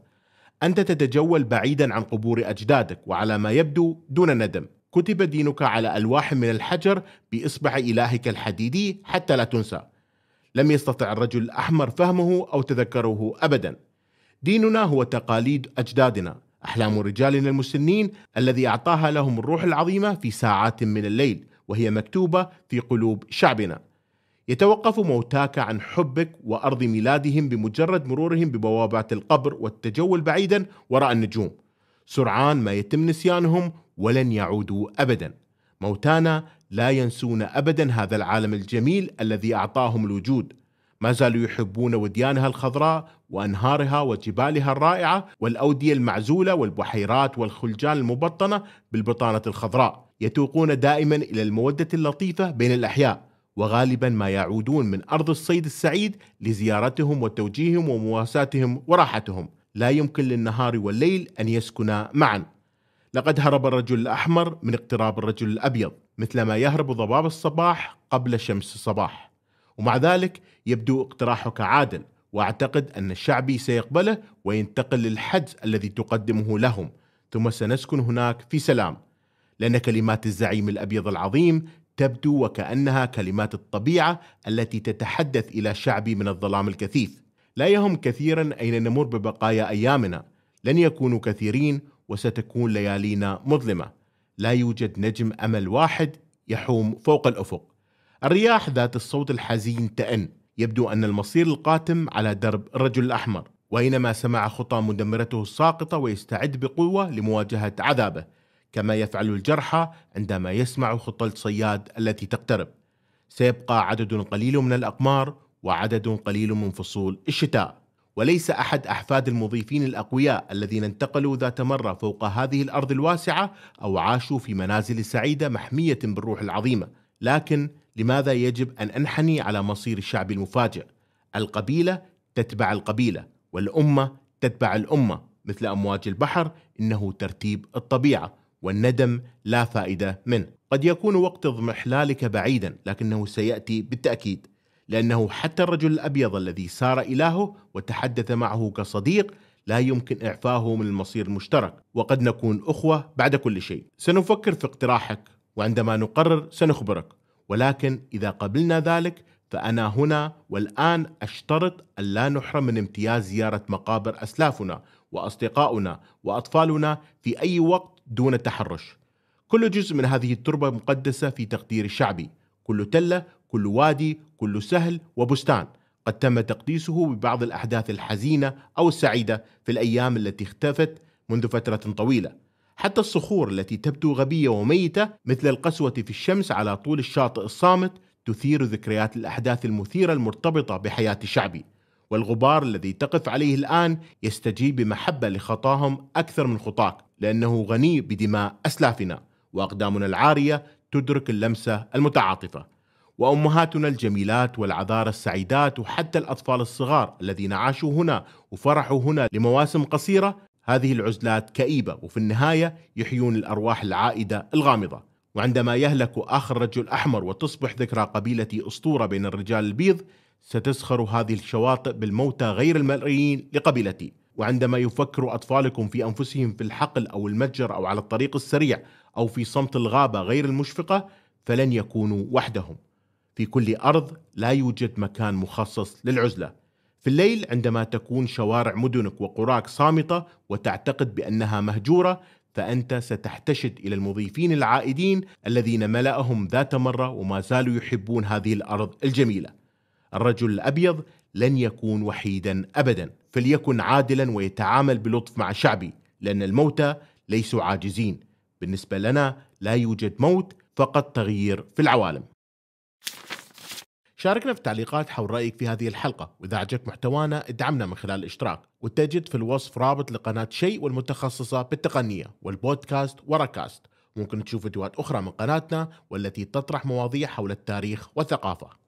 Speaker 1: أنت تتجول بعيدا عن قبور أجدادك وعلى ما يبدو دون ندم كتب دينك على ألواح من الحجر بإصبع إلهك الحديدي حتى لا تنسى لم يستطع الرجل الأحمر فهمه أو تذكره أبدا ديننا هو تقاليد أجدادنا أحلام رجالنا المسنين الذي أعطاها لهم الروح العظيمة في ساعات من الليل وهي مكتوبة في قلوب شعبنا يتوقف موتاك عن حبك وأرض ميلادهم بمجرد مرورهم ببوابات القبر والتجول بعيدا وراء النجوم سرعان ما يتم نسيانهم ولن يعودوا ابدا موتانا لا ينسون ابدا هذا العالم الجميل الذي اعطاهم الوجود ما زالوا يحبون وديانها الخضراء وانهارها وجبالها الرائعه والاوديه المعزوله والبحيرات والخلجان المبطنه بالبطانه الخضراء يتوقون دائما الى الموده اللطيفه بين الاحياء وغالبا ما يعودون من ارض الصيد السعيد لزيارتهم وتوجيههم ومواساتهم وراحتهم لا يمكن للنهار والليل ان يسكنا معا لقد هرب الرجل الأحمر من اقتراب الرجل الأبيض مثلما يهرب ضباب الصباح قبل شمس الصباح ومع ذلك يبدو اقتراحك عادل وأعتقد أن الشعبي سيقبله وينتقل للحجز الذي تقدمه لهم ثم سنسكن هناك في سلام لأن كلمات الزعيم الأبيض العظيم تبدو وكأنها كلمات الطبيعة التي تتحدث إلى شعبي من الظلام الكثيف لا يهم كثيرا أين نمر ببقايا أيامنا لن يكونوا كثيرين وستكون ليالينا مظلمة لا يوجد نجم أمل واحد يحوم فوق الأفق الرياح ذات الصوت الحزين تأن يبدو أن المصير القاتم على درب الرجل الأحمر وإنما سمع خطى مدمرته الساقطة ويستعد بقوة لمواجهة عذابه كما يفعل الجرحى عندما يسمع خطى الصياد التي تقترب سيبقى عدد قليل من الأقمار وعدد قليل من فصول الشتاء وليس احد احفاد المضيفين الاقوياء الذين انتقلوا ذات مره فوق هذه الارض الواسعه او عاشوا في منازل سعيده محميه بالروح العظيمه، لكن لماذا يجب ان انحني على مصير الشعب المفاجئ؟ القبيله تتبع القبيله، والامه تتبع الامه مثل امواج البحر، انه ترتيب الطبيعه، والندم لا فائده منه. قد يكون وقت اضمحلالك بعيدا، لكنه سياتي بالتاكيد. لأنه حتى الرجل الأبيض الذي سار إلهه وتحدث معه كصديق لا يمكن إعفاه من المصير المشترك وقد نكون أخوة بعد كل شيء سنفكر في اقتراحك وعندما نقرر سنخبرك ولكن إذا قبلنا ذلك فأنا هنا والآن أشترط أن لا نحرم من امتياز زيارة مقابر أسلافنا وأصدقاؤنا وأطفالنا في أي وقت دون تحرش كل جزء من هذه التربة مقدسة في تقدير الشعبي كل تلة كل وادي كل سهل وبستان قد تم تقديسه ببعض الأحداث الحزينة أو السعيدة في الأيام التي اختفت منذ فترة طويلة حتى الصخور التي تبدو غبية وميتة مثل القسوة في الشمس على طول الشاطئ الصامت تثير ذكريات الأحداث المثيرة المرتبطة بحياة شعبي والغبار الذي تقف عليه الآن يستجيب بمحبة لخطاهم أكثر من خطاك لأنه غني بدماء أسلافنا وأقدامنا العارية تدرك اللمسة المتعاطفة وأمهاتنا الجميلات والعذارى السعيدات وحتى الأطفال الصغار الذين عاشوا هنا وفرحوا هنا لمواسم قصيرة هذه العزلات كئيبة وفي النهاية يحيون الأرواح العائدة الغامضة وعندما يهلك آخر رجل أحمر وتصبح ذكرى قبيلتي أسطورة بين الرجال البيض ستسخر هذه الشواطئ بالموتى غير المرئيين لقبيلتي وعندما يفكر أطفالكم في أنفسهم في الحقل أو المتجر أو على الطريق السريع أو في صمت الغابة غير المشفقة فلن يكونوا وحدهم في كل أرض لا يوجد مكان مخصص للعزلة في الليل عندما تكون شوارع مدنك وقراك صامتة وتعتقد بأنها مهجورة فأنت ستحتشد إلى المضيفين العائدين الذين ملأهم ذات مرة وما زالوا يحبون هذه الأرض الجميلة الرجل الأبيض لن يكون وحيدا أبدا فليكن عادلا ويتعامل بلطف مع شعبي لأن الموتى ليسوا عاجزين بالنسبة لنا لا يوجد موت فقط تغيير في العوالم شاركنا في التعليقات حول رأيك في هذه الحلقة وإذا عجبك محتوانا ادعمنا من خلال الاشتراك وتجد في الوصف رابط لقناة شيء والمتخصصة بالتقنية والبودكاست وراكاست ممكن تشوف فيديوهات أخرى من قناتنا والتي تطرح مواضيع حول التاريخ والثقافة